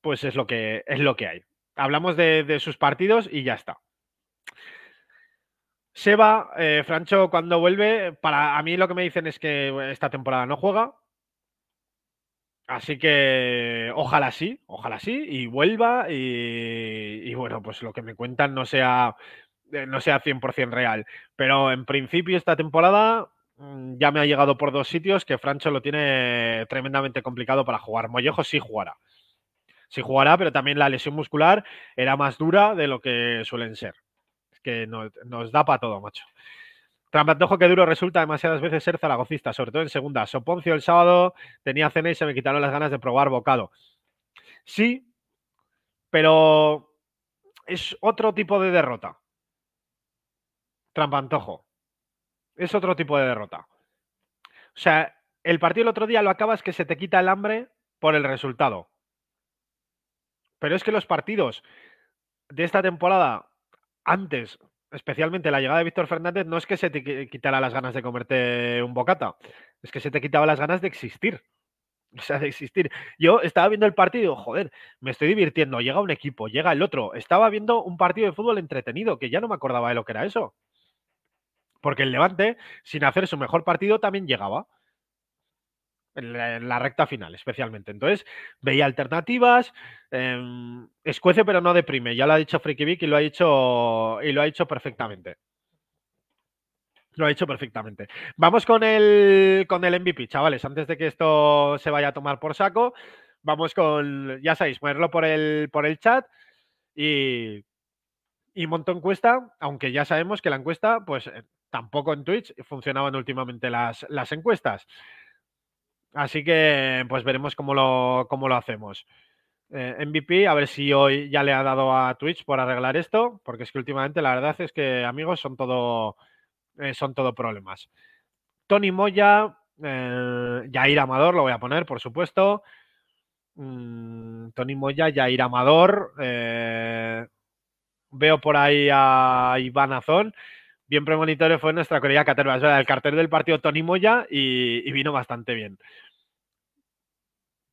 pues es lo que, es lo que hay. Hablamos de sus partidos y ya está. Seba, va, eh, Francho, cuando vuelve, para a mí lo que me dicen es que eh, esta temporada no juega. Así que ojalá sí, ojalá sí, y vuelva. Y, bueno, pues lo que me cuentan no sea, eh, no sea 100% real. Pero en principio esta temporada mm, ya me ha llegado por dos sitios que Francho lo tiene tremendamente complicado para jugar. Mollejo sí jugará. Sí jugará, pero también la lesión muscular era más dura de lo que suelen ser que nos, da para todo, macho. Trampantojo que duro resulta demasiadas veces ser zaragocista, sobre todo en segunda. Soponcio el sábado tenía cena y se me quitaron las ganas de probar bocado. Sí, pero es otro tipo de derrota. Trampantojo. Es otro tipo de derrota. O sea, el partido el otro día lo acabas que se te quita el hambre por el resultado. Pero es que los partidos de esta temporada antes, especialmente la llegada de Víctor Fernández, no es que se te quitara las ganas de comerte un bocata, es que se te quitaba las ganas de existir. O sea, de existir. Yo estaba viendo el partido, joder, me estoy divirtiendo, llega un equipo, llega el otro. Estaba viendo un partido de fútbol entretenido, que ya no me acordaba de lo que era eso. Porque el Levante, sin hacer su mejor partido, también llegaba en la, recta final especialmente. Entonces, veía alternativas, em, escuece pero no deprime, ya lo ha dicho Freaky y lo ha dicho, y lo ha hecho perfectamente. Lo ha hecho perfectamente. Vamos con el, con el MVP, chavales, antes de que esto se vaya a tomar por saco, vamos con, ya sabéis, ponerlo por el, por el chat y y monto encuesta, aunque ya sabemos que la encuesta, pues eh, tampoco en Twitch funcionaban últimamente las, las encuestas. Así que pues veremos cómo lo, hacemos. Eh, MVP, a ver si hoy ya le ha dado a Twitch por arreglar esto, porque es que últimamente la verdad es que amigos son todo, eh, son todo problemas. Tony Moya, eh, Yair Amador, lo voy a poner, por supuesto. Mm, Tony Moya, Yair Amador. Eh, veo por ahí a Iván Azón bien premonitorio fue nuestra colega Caterva, el cartel del partido Tony Moya y, vino bastante bien.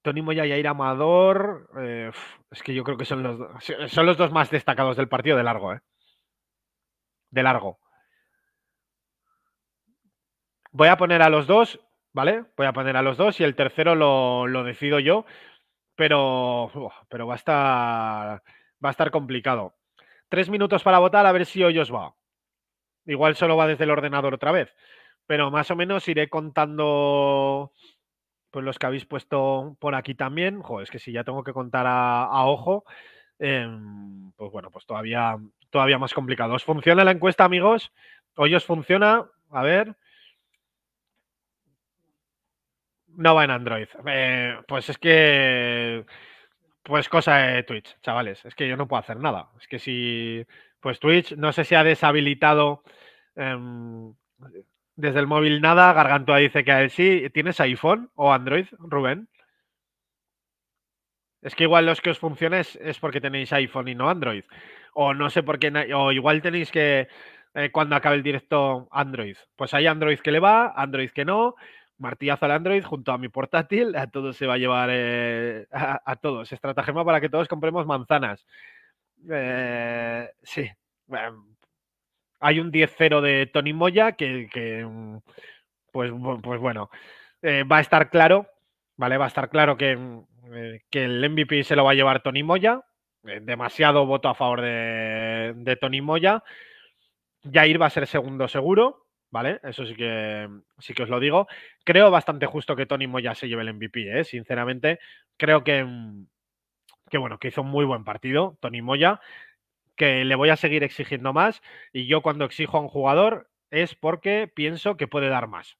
Tony Moya y Aira Amador, eh, es que yo creo que son los, son los dos más destacados del partido de largo, ¿eh? De largo. Voy a poner a los dos, ¿vale? Voy a poner a los dos y el tercero lo, decido yo, pero, pero va, a estar, va a estar complicado. Tres minutos para votar, a ver si hoy os va. Igual solo va desde el ordenador otra vez. Pero más o menos iré contando pues los que habéis puesto por aquí también. Joder, es que si ya tengo que contar a, ojo, em, pues bueno, pues todavía, todavía más complicado. ¿Os funciona la encuesta, amigos? ¿Hoy os funciona? A ver. No va en Android. Eh, pues es que. Pues cosa de Twitch, chavales. Es que yo no puedo hacer nada. Es que si pues Twitch no sé si ha deshabilitado em, desde el móvil nada. Gargantua dice que a sí. ¿Tienes iPhone o Android, Rubén? Es que igual los que os funcione es, porque tenéis iPhone y no Android. O no sé por qué, o igual tenéis que eh, cuando acabe el directo Android. Pues hay Android que le va, Android que no. Martillazo al Android junto a mi portátil. A todos se va a llevar, eh, a, a todos. Estratagema para que todos compremos manzanas. Eh, sí. Em, hay un 10-0 de Tony Moya que, mm, pues, pues, bueno, eh, va a estar claro, ¿vale? Va a estar claro que, mm, eh, el MVP se lo va a llevar Tony Moya. demasiado voto a favor de, Tony Moya. Jair va a ser segundo seguro, ¿vale? Eso sí que, sí que os lo digo. Creo bastante justo que Tony Moya se lleve el MVP, Sinceramente, creo que mm, que bueno, que hizo un muy buen partido, Tony Moya, que le voy a seguir exigiendo más y yo cuando exijo a un jugador es porque pienso que puede dar más.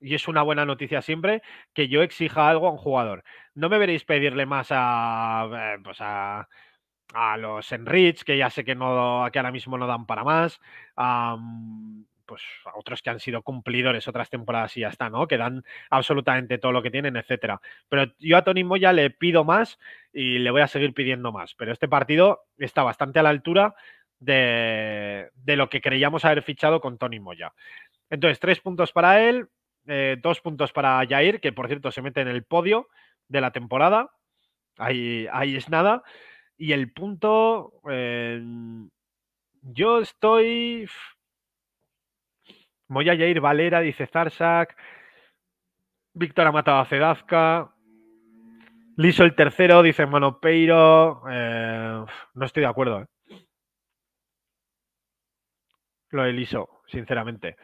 Y es una buena noticia siempre que yo exija algo a un jugador. No me veréis pedirle más a, eh, pues a, los Enrich, que ya sé que, no, que ahora mismo no dan para más, pues a otros que han sido cumplidores otras temporadas y ya está, ¿no? Que dan absolutamente todo lo que tienen, etcétera. Pero yo a Tony Moya le pido más y le voy a seguir pidiendo más. Pero este partido está bastante a la altura de, lo que creíamos haber fichado con Tony Moya. Entonces, tres puntos para él, eh, dos puntos para Jair, que por cierto se mete en el podio de la temporada. Ahí, ahí es nada. Y el punto. Eh, yo estoy Moya Jair Valera, dice Zarsak. Víctor ha matado a Cedazca. Liso el tercero, dice Monopeiro. Eh, no estoy de acuerdo. Eh. Lo de Liso, sinceramente.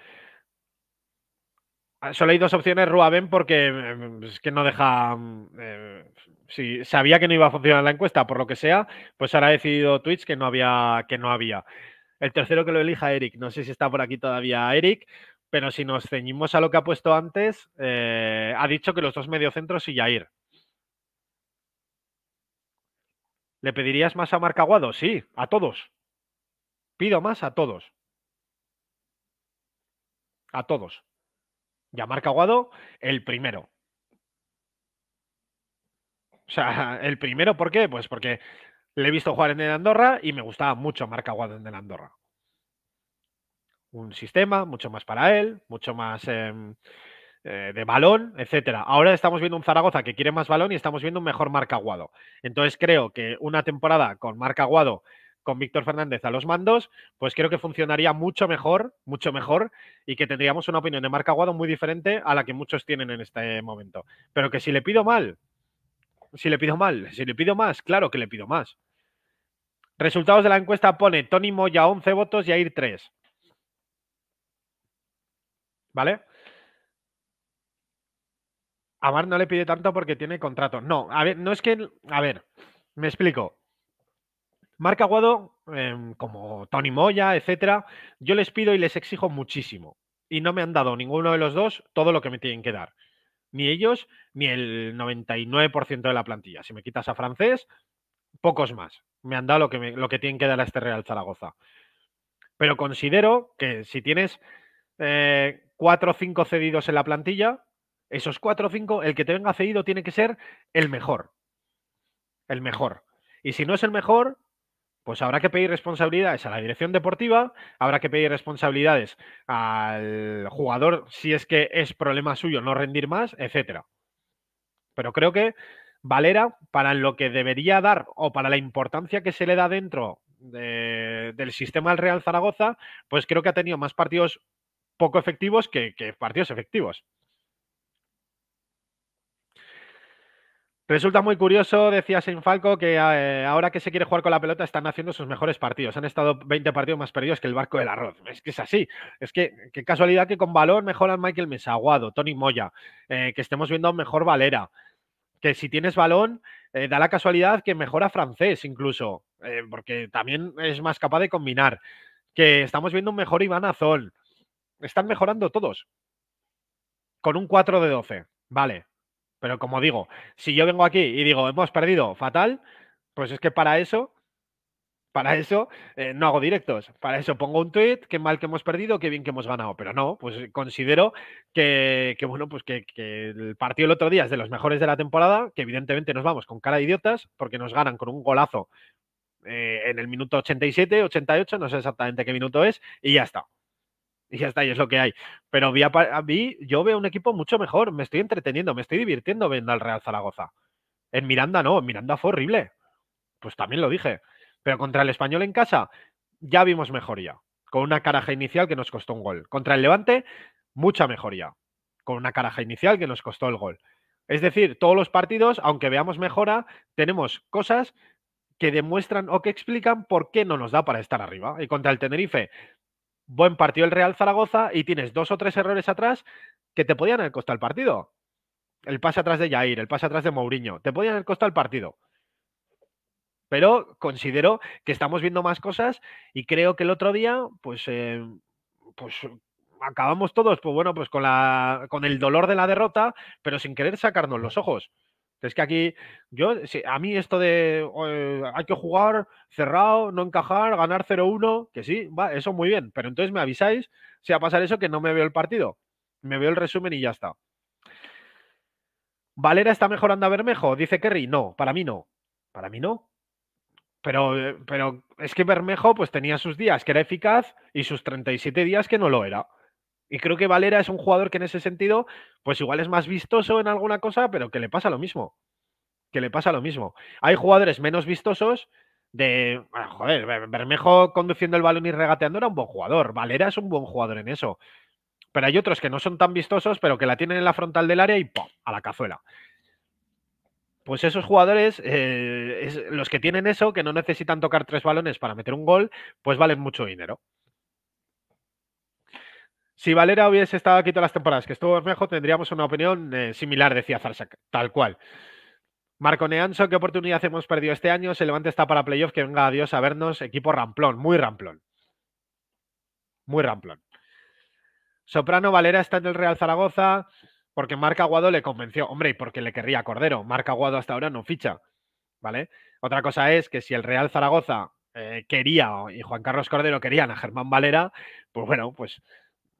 Ah, solo hay dos opciones, Ruaben, porque mm, es que no deja. Mm, eh, si sabía que no iba a funcionar la encuesta, por lo que sea, pues ahora ha decidido Twitch que no había, que no había. El tercero que lo elija Eric. No sé si está por aquí todavía Eric, pero si nos ceñimos a lo que ha puesto antes, eh, ha dicho que los dos mediocentros y ir. ¿Le pedirías más a Marcaguado? Sí, a todos. Pido más a todos. A todos. Y a Marcaguado, el primero. O sea, el primero, ¿por qué? Pues porque le he visto jugar en el Andorra y me gustaba mucho Marc Aguado en el Andorra. Un sistema mucho más para él, mucho más em, eh, de balón, etcétera. Ahora estamos viendo un Zaragoza que quiere más balón y estamos viendo un mejor Marca Aguado. Entonces creo que una temporada con Marca Aguado con Víctor Fernández a los mandos, pues creo que funcionaría mucho mejor, mucho mejor, y que tendríamos una opinión de Marca Aguado muy diferente a la que muchos tienen en este momento. Pero que si le pido mal, si le pido mal, si le pido más, claro que le pido más. Resultados de la encuesta pone Tony Moya 11 votos y Air 3. ¿Vale? Amar no le pide tanto porque tiene contrato. No, a ver, no es que. A ver, me explico. Marca Guado em, como Tony Moya, etcétera, yo les pido y les exijo muchísimo. Y no me han dado ninguno de los dos todo lo que me tienen que dar. Ni ellos, ni el 99% de la plantilla. Si me quitas a francés, pocos más. Me han dado lo que, lo que tienen que dar a este Real Zaragoza. Pero considero que si tienes eh, cuatro o cinco cedidos en la plantilla, esos cuatro o cinco, el que te venga cedido tiene que ser el mejor. El mejor. Y si no es el mejor, pues habrá que pedir responsabilidades a la dirección deportiva, habrá que pedir responsabilidades al jugador si es que es problema suyo no rendir más, etcétera. Pero creo que Valera, para lo que debería dar o para la importancia que se le da dentro del sistema del Real Zaragoza, pues creo que ha tenido más partidos poco efectivos que, partidos efectivos. Resulta muy curioso, decía Falco, que eh, ahora que se quiere jugar con la pelota están haciendo sus mejores partidos. Han estado 20 partidos más perdidos que el barco del arroz. Es que es así. Es que qué casualidad que con valor mejoran Michael Mesaguado, Tony Moya, eh, que estemos viendo mejor Valera que si tienes balón, eh, da la casualidad que mejora francés incluso, eh, porque también es más capaz de combinar. Que estamos viendo un mejor Iván Azol. Están mejorando todos. Con un 4 de 12. Vale. Pero como digo, si yo vengo aquí y digo, hemos perdido fatal, pues es que para eso para eso eh, no hago directos. Para eso pongo un tweet, qué mal que hemos perdido, qué bien que hemos ganado. Pero no, pues eh, considero que, bueno, pues que, el partido el otro día es de los mejores de la temporada, que evidentemente nos vamos con cara de idiotas, porque nos ganan con un golazo eh, en el minuto 87, 88, no sé exactamente qué minuto es, y ya está. Y ya está, y es lo que hay. Pero mí, yo veo un equipo mucho mejor, me estoy entreteniendo, me estoy divirtiendo viendo al Real Zaragoza. En Miranda no, en Miranda fue horrible. Pues también lo dije. Pero contra el español en casa ya vimos mejoría, con una caraja inicial que nos costó un gol. Contra el Levante, mucha mejoría, con una caraja inicial que nos costó el gol. Es decir, todos los partidos, aunque veamos mejora, tenemos cosas que demuestran o que explican por qué no nos da para estar arriba. Y contra el Tenerife, buen partido el Real Zaragoza y tienes dos o tres errores atrás que te podían haber costado el partido. El pase atrás de Jair, el pase atrás de Mourinho, te podían haber costado el partido. Pero considero que estamos viendo más cosas y creo que el otro día, pues, eh, pues acabamos todos, pues bueno, pues con, el dolor de la derrota, pero sin querer sacarnos los ojos. Es que aquí, yo, a mí esto de hay que jugar cerrado, no encajar, ganar 0-1, que sí, va, eso muy bien, pero entonces me avisáis si va a pasar eso que no me veo el partido, me veo el resumen y ya está. ¿Valera está mejorando a Bermejo? Dice Kerry, no, para mí no, para mí no. Pero, eh, pero es que Bermejo pues tenía sus días que era eficaz y sus 37 días que no lo era. Y creo que Valera es un jugador que en ese sentido, pues igual es más vistoso en alguna cosa, pero que le pasa lo mismo. Que le pasa lo mismo. Hay jugadores menos vistosos de, joder, Bermejo conduciendo el balón y regateando era un buen jugador. Valera es un buen jugador en eso. Pero hay otros que no son tan vistosos, pero que la tienen en la frontal del área y ¡pum! a la cazuela. Pues esos jugadores, eh, los que tienen eso, que no necesitan tocar tres balones para meter un gol, pues valen mucho dinero. Si Valera hubiese estado aquí todas las temporadas que estuvo mejor, tendríamos una opinión eh, similar, decía Zarsak. tal cual. Marco Neanso, ¿qué oportunidad hemos perdido este año? Se levanta está para playoff, que venga Dios a vernos. Equipo ramplón, muy ramplón. Muy ramplón. Soprano Valera está en el Real Zaragoza porque Marca Aguado le convenció, hombre, y porque le querría Cordero. Marca Aguado hasta ahora no ficha, ¿vale? Otra cosa es que si el Real Zaragoza eh, quería y Juan Carlos Cordero querían a Germán Valera, pues bueno, pues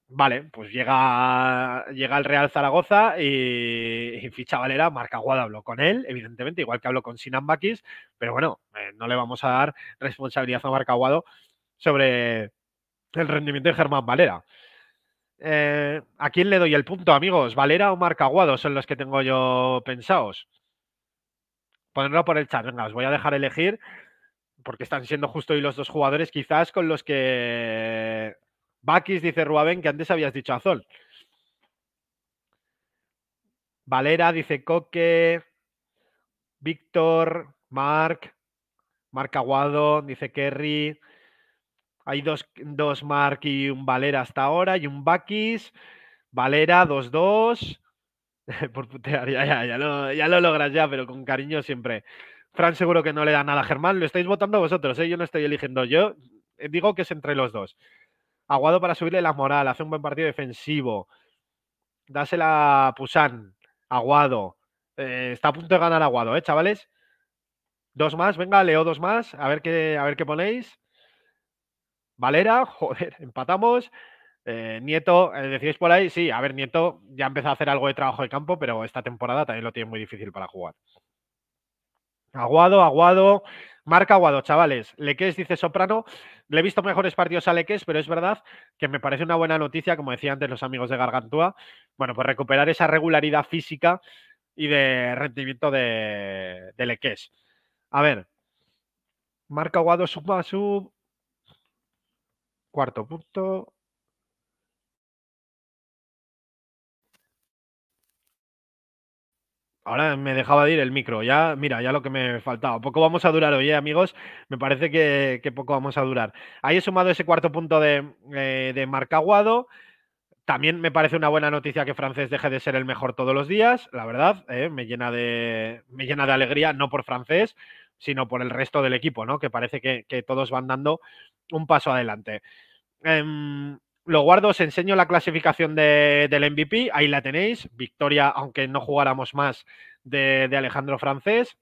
vale, pues llega, llega el Real Zaragoza y, ficha Valera, Marca Aguado habló con él, evidentemente, igual que habló con Sinan Bakis, pero bueno, eh, no le vamos a dar responsabilidad a Marca Aguado sobre el rendimiento de Germán Valera. Eh, ¿A quién le doy el punto, amigos? ¿Valera o Aguado? son los que tengo yo pensados? Ponedlo por el chat, venga, os voy a dejar elegir porque están siendo justo hoy los dos jugadores quizás con los que... Bakis dice Ruaben que antes habías dicho Azol. Valera dice Coque, Víctor, Marc, Marc Aguado, dice Kerry, hay dos, dos Mark y un Valera hasta ahora y un Bakis. Valera 2-2. Por putear, ya, ya, ya, lo, lo logras ya, pero con cariño siempre. Fran seguro que no le da nada a Germán. Lo estáis votando vosotros, ¿eh? yo no estoy eligiendo. Yo eh, digo que es entre los dos. Aguado para subirle la moral, hace un buen partido defensivo. Dásela a Pusan, Aguado. Eh, está a punto de ganar Aguado, ¿eh, chavales? Dos más, venga, leo dos más, a ver qué, a ver qué ponéis. Valera, joder, empatamos. Eh, Nieto, eh, decíais decís por ahí, sí, a ver, Nieto ya empezó a hacer algo de trabajo de campo, pero esta temporada también lo tiene muy difícil para jugar. Aguado, aguado, marca aguado, chavales. Leques dice Soprano, le he visto mejores partidos a Leques, pero es verdad que me parece una buena noticia, como decía antes los amigos de Gargantúa, bueno, pues recuperar esa regularidad física y de rendimiento de, Leques. A ver, marca aguado, Suma, sub, Cuarto punto. Ahora me dejaba de ir el micro. Ya, mira, ya lo que me faltaba. Poco vamos a durar hoy, ¿eh, amigos. Me parece que, poco vamos a durar. Ahí he sumado ese cuarto punto de, eh, de Marcaguado. También me parece una buena noticia que Francés deje de ser el mejor todos los días, la verdad, ¿eh? me, llena de, me llena de alegría, no por Francés, sino por el resto del equipo, ¿no? Que parece que, todos van dando un paso adelante. Em, lo guardo, os enseño la clasificación del MVP, ahí la tenéis, victoria, aunque no jugáramos más, de, Alejandro Francés.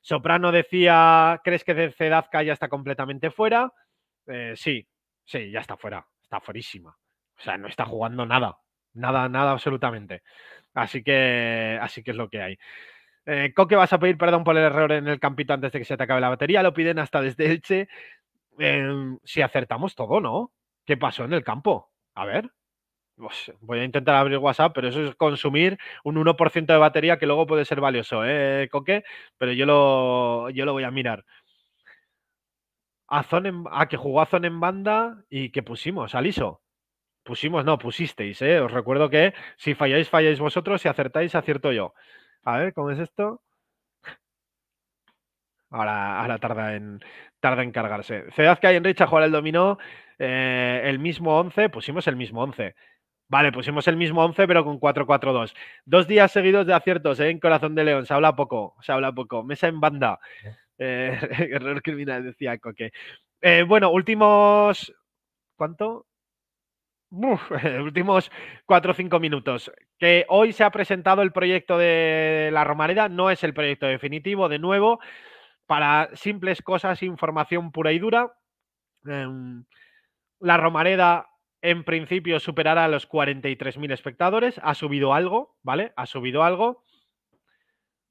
Soprano decía, ¿crees que Cedazca ya está completamente fuera? Eh, sí, sí, ya está fuera, está fuerísima. O sea, no está jugando nada, nada, nada absolutamente. Así que, así que es lo que hay. Eh, Coque, vas a pedir perdón por el error en el campito antes de que se te acabe la batería. Lo piden hasta desde Elche. Em, si acertamos todo, ¿no? ¿Qué pasó en el campo? A ver. Pues, voy a intentar abrir WhatsApp, pero eso es consumir un 1% de batería que luego puede ser valioso, ¿eh, Coque? Pero yo lo, yo lo voy a mirar. A, a ah, que jugó a en banda y que pusimos, Aliso. Pusimos, no, pusisteis, ¿eh? Os recuerdo que si falláis, falláis vosotros, si acertáis, acierto yo. A ver, ¿cómo es esto? Ahora, tarda, en, tarda en cargarse. hay y Rich a jugar el dominó. Eh, el mismo 11, pusimos el mismo 11. Vale, pusimos el mismo 11, pero con 4-4-2. Dos días seguidos de aciertos ¿eh? en Corazón de León. Se habla poco, se habla poco. Mesa en banda. Eh, error criminal, decía Coque. Eh, bueno, últimos. ¿Cuánto? últimos 4 o 5 minutos. Que hoy se ha presentado el proyecto de la Romareda, no es el proyecto definitivo, de nuevo, para simples cosas, información pura y dura. Em, la Romareda, en principio, superará los 43.000 espectadores. Ha subido algo, ¿vale? Ha subido algo.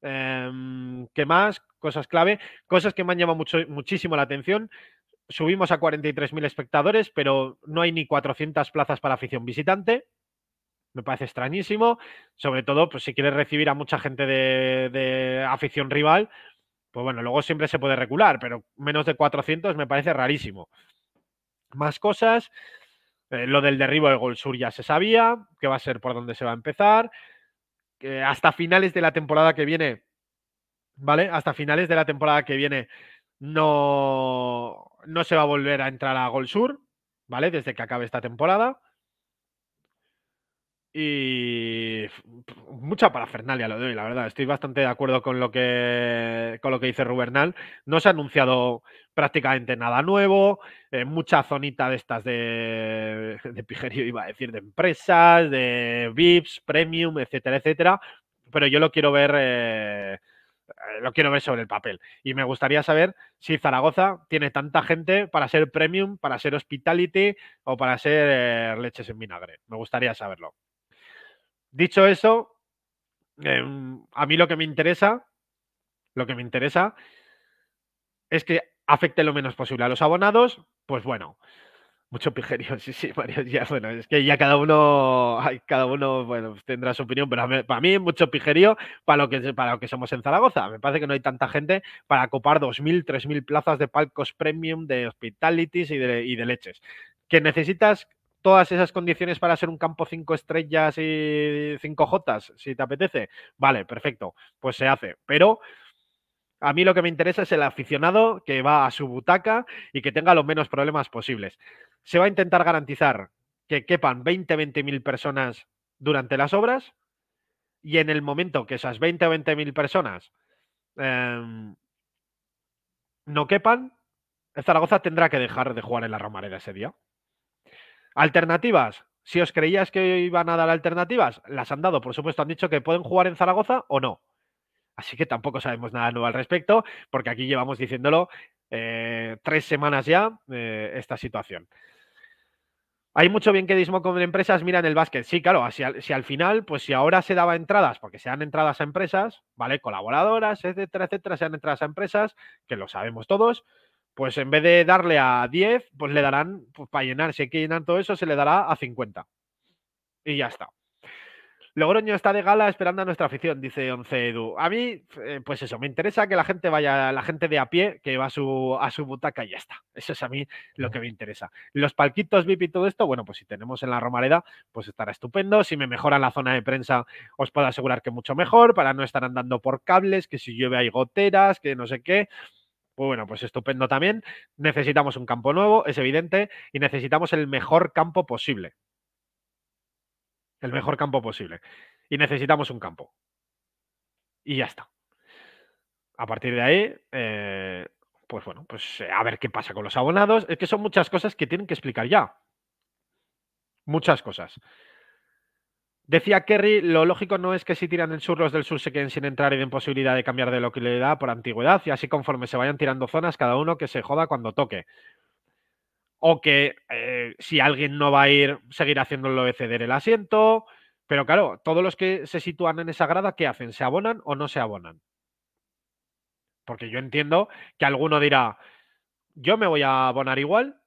Em, ¿Qué más? Cosas clave. Cosas que me han llamado muchísimo la atención subimos a 43.000 espectadores, pero no hay ni 400 plazas para afición visitante. Me parece extrañísimo. Sobre todo, pues si quieres recibir a mucha gente de, afición rival, pues bueno, luego siempre se puede recular, pero menos de 400 me parece rarísimo. Más cosas. Eh, lo del derribo del Gol Sur ya se sabía, que va a ser por dónde se va a empezar. hasta finales de la temporada que viene, ¿vale? Hasta finales de la temporada que viene no, se va a volver a entrar a Gol Sur, ¿vale? Desde que acabe esta temporada. Y mucha parafernalia lo doy, la verdad. Estoy bastante de acuerdo con lo que, con lo que dice Rubernal. No se ha anunciado prácticamente nada nuevo. Eh, mucha zonita de estas de, de iba a decir, de empresas, de VIPs, premium, etcétera, etcétera. Pero yo lo quiero ver. Eh, eh, lo quiero ver sobre el papel. Y me gustaría saber si Zaragoza tiene tanta gente para ser premium, para ser hospitality o para ser eh, leches en vinagre. Me gustaría saberlo. Dicho eso, em, a mí lo que me interesa, lo que me interesa es que afecte lo menos posible a los abonados, pues bueno. Mucho pijerío, sí, sí, Mario. Ya, bueno, es que ya cada uno, cada uno bueno, tendrá su opinión, pero para mí mucho pijerío para lo, que, para lo que somos en Zaragoza. Me parece que no hay tanta gente para copar 2.000, 3.000 plazas de palcos premium, de hospitalities y de, y de leches. Que necesitas todas esas condiciones para ser un campo cinco estrellas y 5 jotas, si te apetece. Vale, perfecto, pues se hace. Pero a mí lo que me interesa es el aficionado que va a su butaca y que tenga los menos problemas posibles se va a intentar garantizar que quepan 20, 20 mil personas durante las obras y en el momento que esas 20 o 20 mil personas em, no quepan, Zaragoza tendrá que dejar de jugar en la Romareda ese día. Alternativas. Si os creías que iban a dar alternativas, las han dado. Por supuesto, han dicho que pueden jugar en Zaragoza o no. Así que tampoco sabemos nada nuevo al respecto, porque aquí llevamos diciéndolo eh, tres semanas ya eh, esta situación. Hay mucho bien bienquedismo con empresas, miran el básquet. Sí, claro, si al, final, pues si ahora se daba entradas, porque se entradas a empresas, ¿vale? Colaboradoras, etcétera, etcétera, se entradas a empresas, que lo sabemos todos, pues en vez de darle a 10, pues le darán, pues para llenar, si hay que llenar todo eso, se le dará a 50. Y ya está. Logroño está de gala esperando a nuestra afición, dice Once Edu. A mí, eh, pues eso, me interesa que la gente vaya, la gente de a pie, que va a su, a su butaca y ya está. Eso es a mí lo que me interesa. Los palquitos VIP y todo esto, bueno, pues si tenemos en la Romareda, pues estará estupendo. Si me mejora la zona de prensa, os puedo asegurar que mucho mejor, para no estar andando por cables, que si llueve hay goteras, que no sé qué. Pues bueno, pues estupendo también. Necesitamos un campo nuevo, es evidente, y necesitamos el mejor campo posible el mejor campo posible. Y necesitamos un campo. Y ya está. A partir de ahí, eh, pues bueno, pues eh, a ver qué pasa con los abonados. Es que son muchas cosas que tienen que explicar ya. Muchas cosas. Decía Kerry, lo lógico no es que si tiran el sur, los del sur se queden sin entrar y den posibilidad de cambiar de localidad por antigüedad y así conforme se vayan tirando zonas, cada uno que se joda cuando toque o que eh, si alguien no va a ir, seguir haciéndolo de ceder el asiento. Pero claro, todos los que se sitúan en esa grada, ¿qué hacen? ¿Se abonan o no se abonan? Porque yo entiendo que alguno dirá, yo me voy a abonar igual,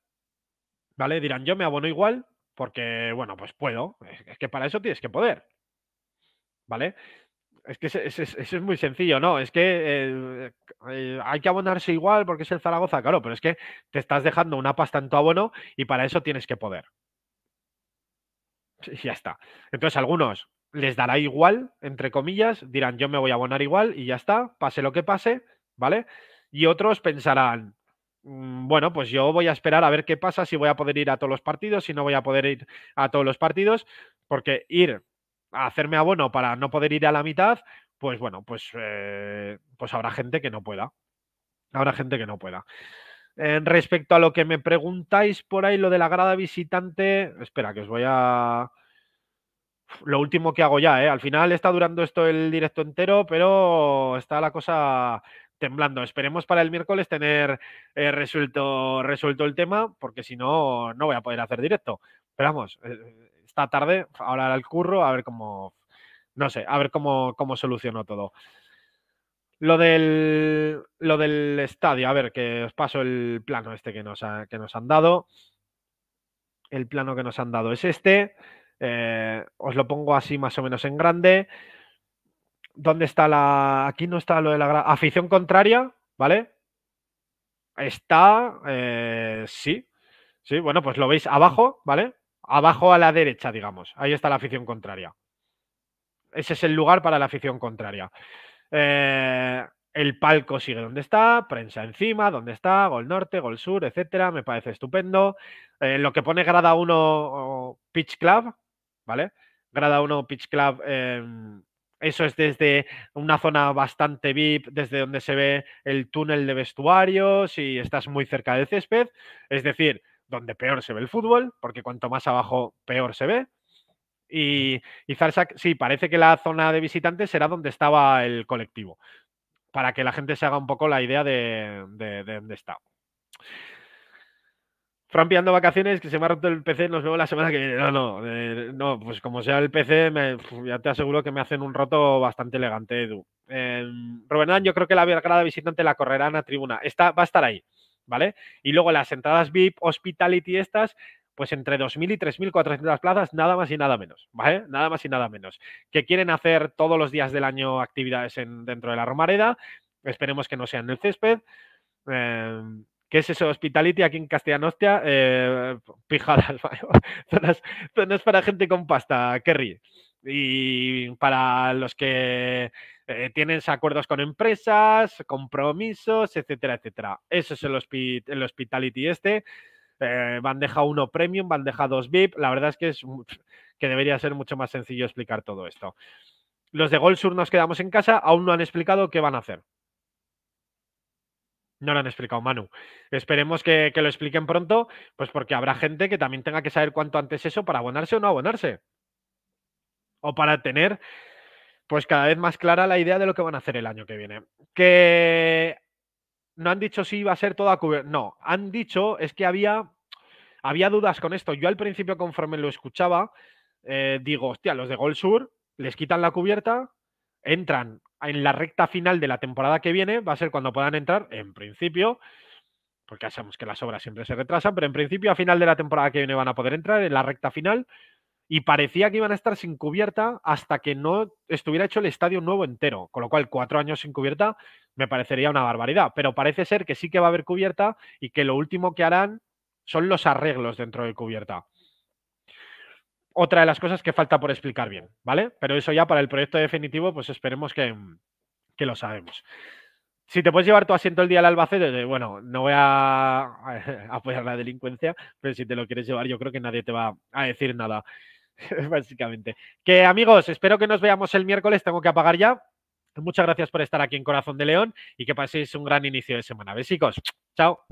¿vale? Dirán, yo me abono igual porque, bueno, pues puedo. Es que para eso tienes que poder, ¿vale? Es que eso es, muy sencillo, ¿no? Es que eh, eh, hay que abonarse igual porque es el Zaragoza, claro, pero es que te estás dejando una pasta en tu abono y para eso tienes que poder. Y ya está. Entonces, algunos les dará igual, entre comillas, dirán yo me voy a abonar igual y ya está, pase lo que pase, ¿vale? Y otros pensarán, mm, bueno, pues yo voy a esperar a ver qué pasa, si voy a poder ir a todos los partidos, si no voy a poder ir a todos los partidos, porque ir hacerme abono para no poder ir a la mitad, pues bueno, pues, eh, pues habrá gente que no pueda. Habrá gente que no pueda. Eh, respecto a lo que me preguntáis por ahí, lo de la grada visitante, espera, que os voy a... Lo último que hago ya, ¿eh? Al final está durando esto el directo entero, pero está la cosa temblando. Esperemos para el miércoles tener eh, resuelto, resuelto el tema, porque si no, no voy a poder hacer directo. Esperamos, vamos, esta tarde, ahora el curro, a ver cómo, no sé, a ver cómo, cómo solucionó todo. Lo del, lo del estadio, a ver, que os paso el plano este que nos, que nos han dado. El plano que nos han dado es este. Eh, os lo pongo así más o menos en grande. ¿Dónde está la...? Aquí no está lo de la... Afición contraria, ¿vale? Está... Eh, sí. Sí, bueno, pues lo veis abajo, ¿vale? abajo a la derecha, digamos. Ahí está la afición contraria. Ese es el lugar para la afición contraria. Eh, el palco sigue donde está, prensa encima, donde está, gol norte, gol sur, etcétera. Me parece estupendo. Eh, lo que pone grada 1 Pitch Club, ¿vale? Grada 1 Pitch Club, em, eso es desde una zona bastante VIP, desde donde se ve el túnel de vestuarios y estás muy cerca del césped. Es decir, donde peor se ve el fútbol, porque cuanto más abajo, peor se ve. Y, y Zarsak, sí, parece que la zona de visitantes será donde estaba el colectivo, para que la gente se haga un poco la idea de, de, dónde está. Fran vacaciones, que se me ha roto el PC, nos vemos la semana que viene. No, no, eh, no, pues como sea el PC, ya te aseguro que me hacen un roto bastante elegante, Edu. Eh, yo creo que la grada visitante la correrán a tribuna. Está, va a estar ahí. ¿vale? Y luego las entradas VIP, hospitality estas, pues entre 2.000 y 3.400 plazas, nada más y nada menos, ¿vale? Nada más y nada menos. Que quieren hacer todos los días del año actividades dentro de la Romareda, esperemos que no sean en el césped. Em, ¿Qué es eso? Hospitality aquí en Castellano, hostia, eh, pijadas, pero zonas, zonas para gente con pasta, Kerry. Y para los que eh, tienes acuerdos con empresas, compromisos, etcétera, etcétera. Eso es el, hospitality este. Van eh, deja uno premium, van deja dos VIP. La verdad es que, es que debería ser mucho más sencillo explicar todo esto. Los de Gold Sur nos quedamos en casa, aún no han explicado qué van a hacer. No lo han explicado, Manu. Esperemos que, que lo expliquen pronto, pues porque habrá gente que también tenga que saber cuánto antes eso para abonarse o no abonarse. O para tener pues cada vez más clara la idea de lo que van a hacer el año que viene. Que no han dicho si va a ser toda cubierta. No, han dicho es que había, había dudas con esto. Yo al principio, conforme lo escuchaba, eh, digo, hostia, los de Gol Sur les quitan la cubierta, entran en la recta final de la temporada que viene, va a ser cuando puedan entrar, en principio, porque ya sabemos que las obras siempre se retrasan, pero en principio a final de la temporada que viene van a poder entrar en la recta final y parecía que iban a estar sin cubierta hasta que no estuviera hecho el estadio nuevo entero, con lo cual cuatro años sin cubierta me parecería una barbaridad, pero parece ser que sí que va a haber cubierta y que lo último que harán son los arreglos dentro de cubierta. Otra de las cosas que falta por explicar bien, ¿vale? Pero eso ya para el proyecto definitivo, pues esperemos que, que lo sabemos. Si te puedes llevar tu asiento el día al Albacete, bueno, no voy a apoyar la delincuencia, pero si te lo quieres llevar, yo creo que nadie te va a decir nada. básicamente. Que amigos, espero que nos veamos el miércoles, tengo que apagar ya. Muchas gracias por estar aquí en Corazón de León y que paséis un gran inicio de semana. Besicos, chao.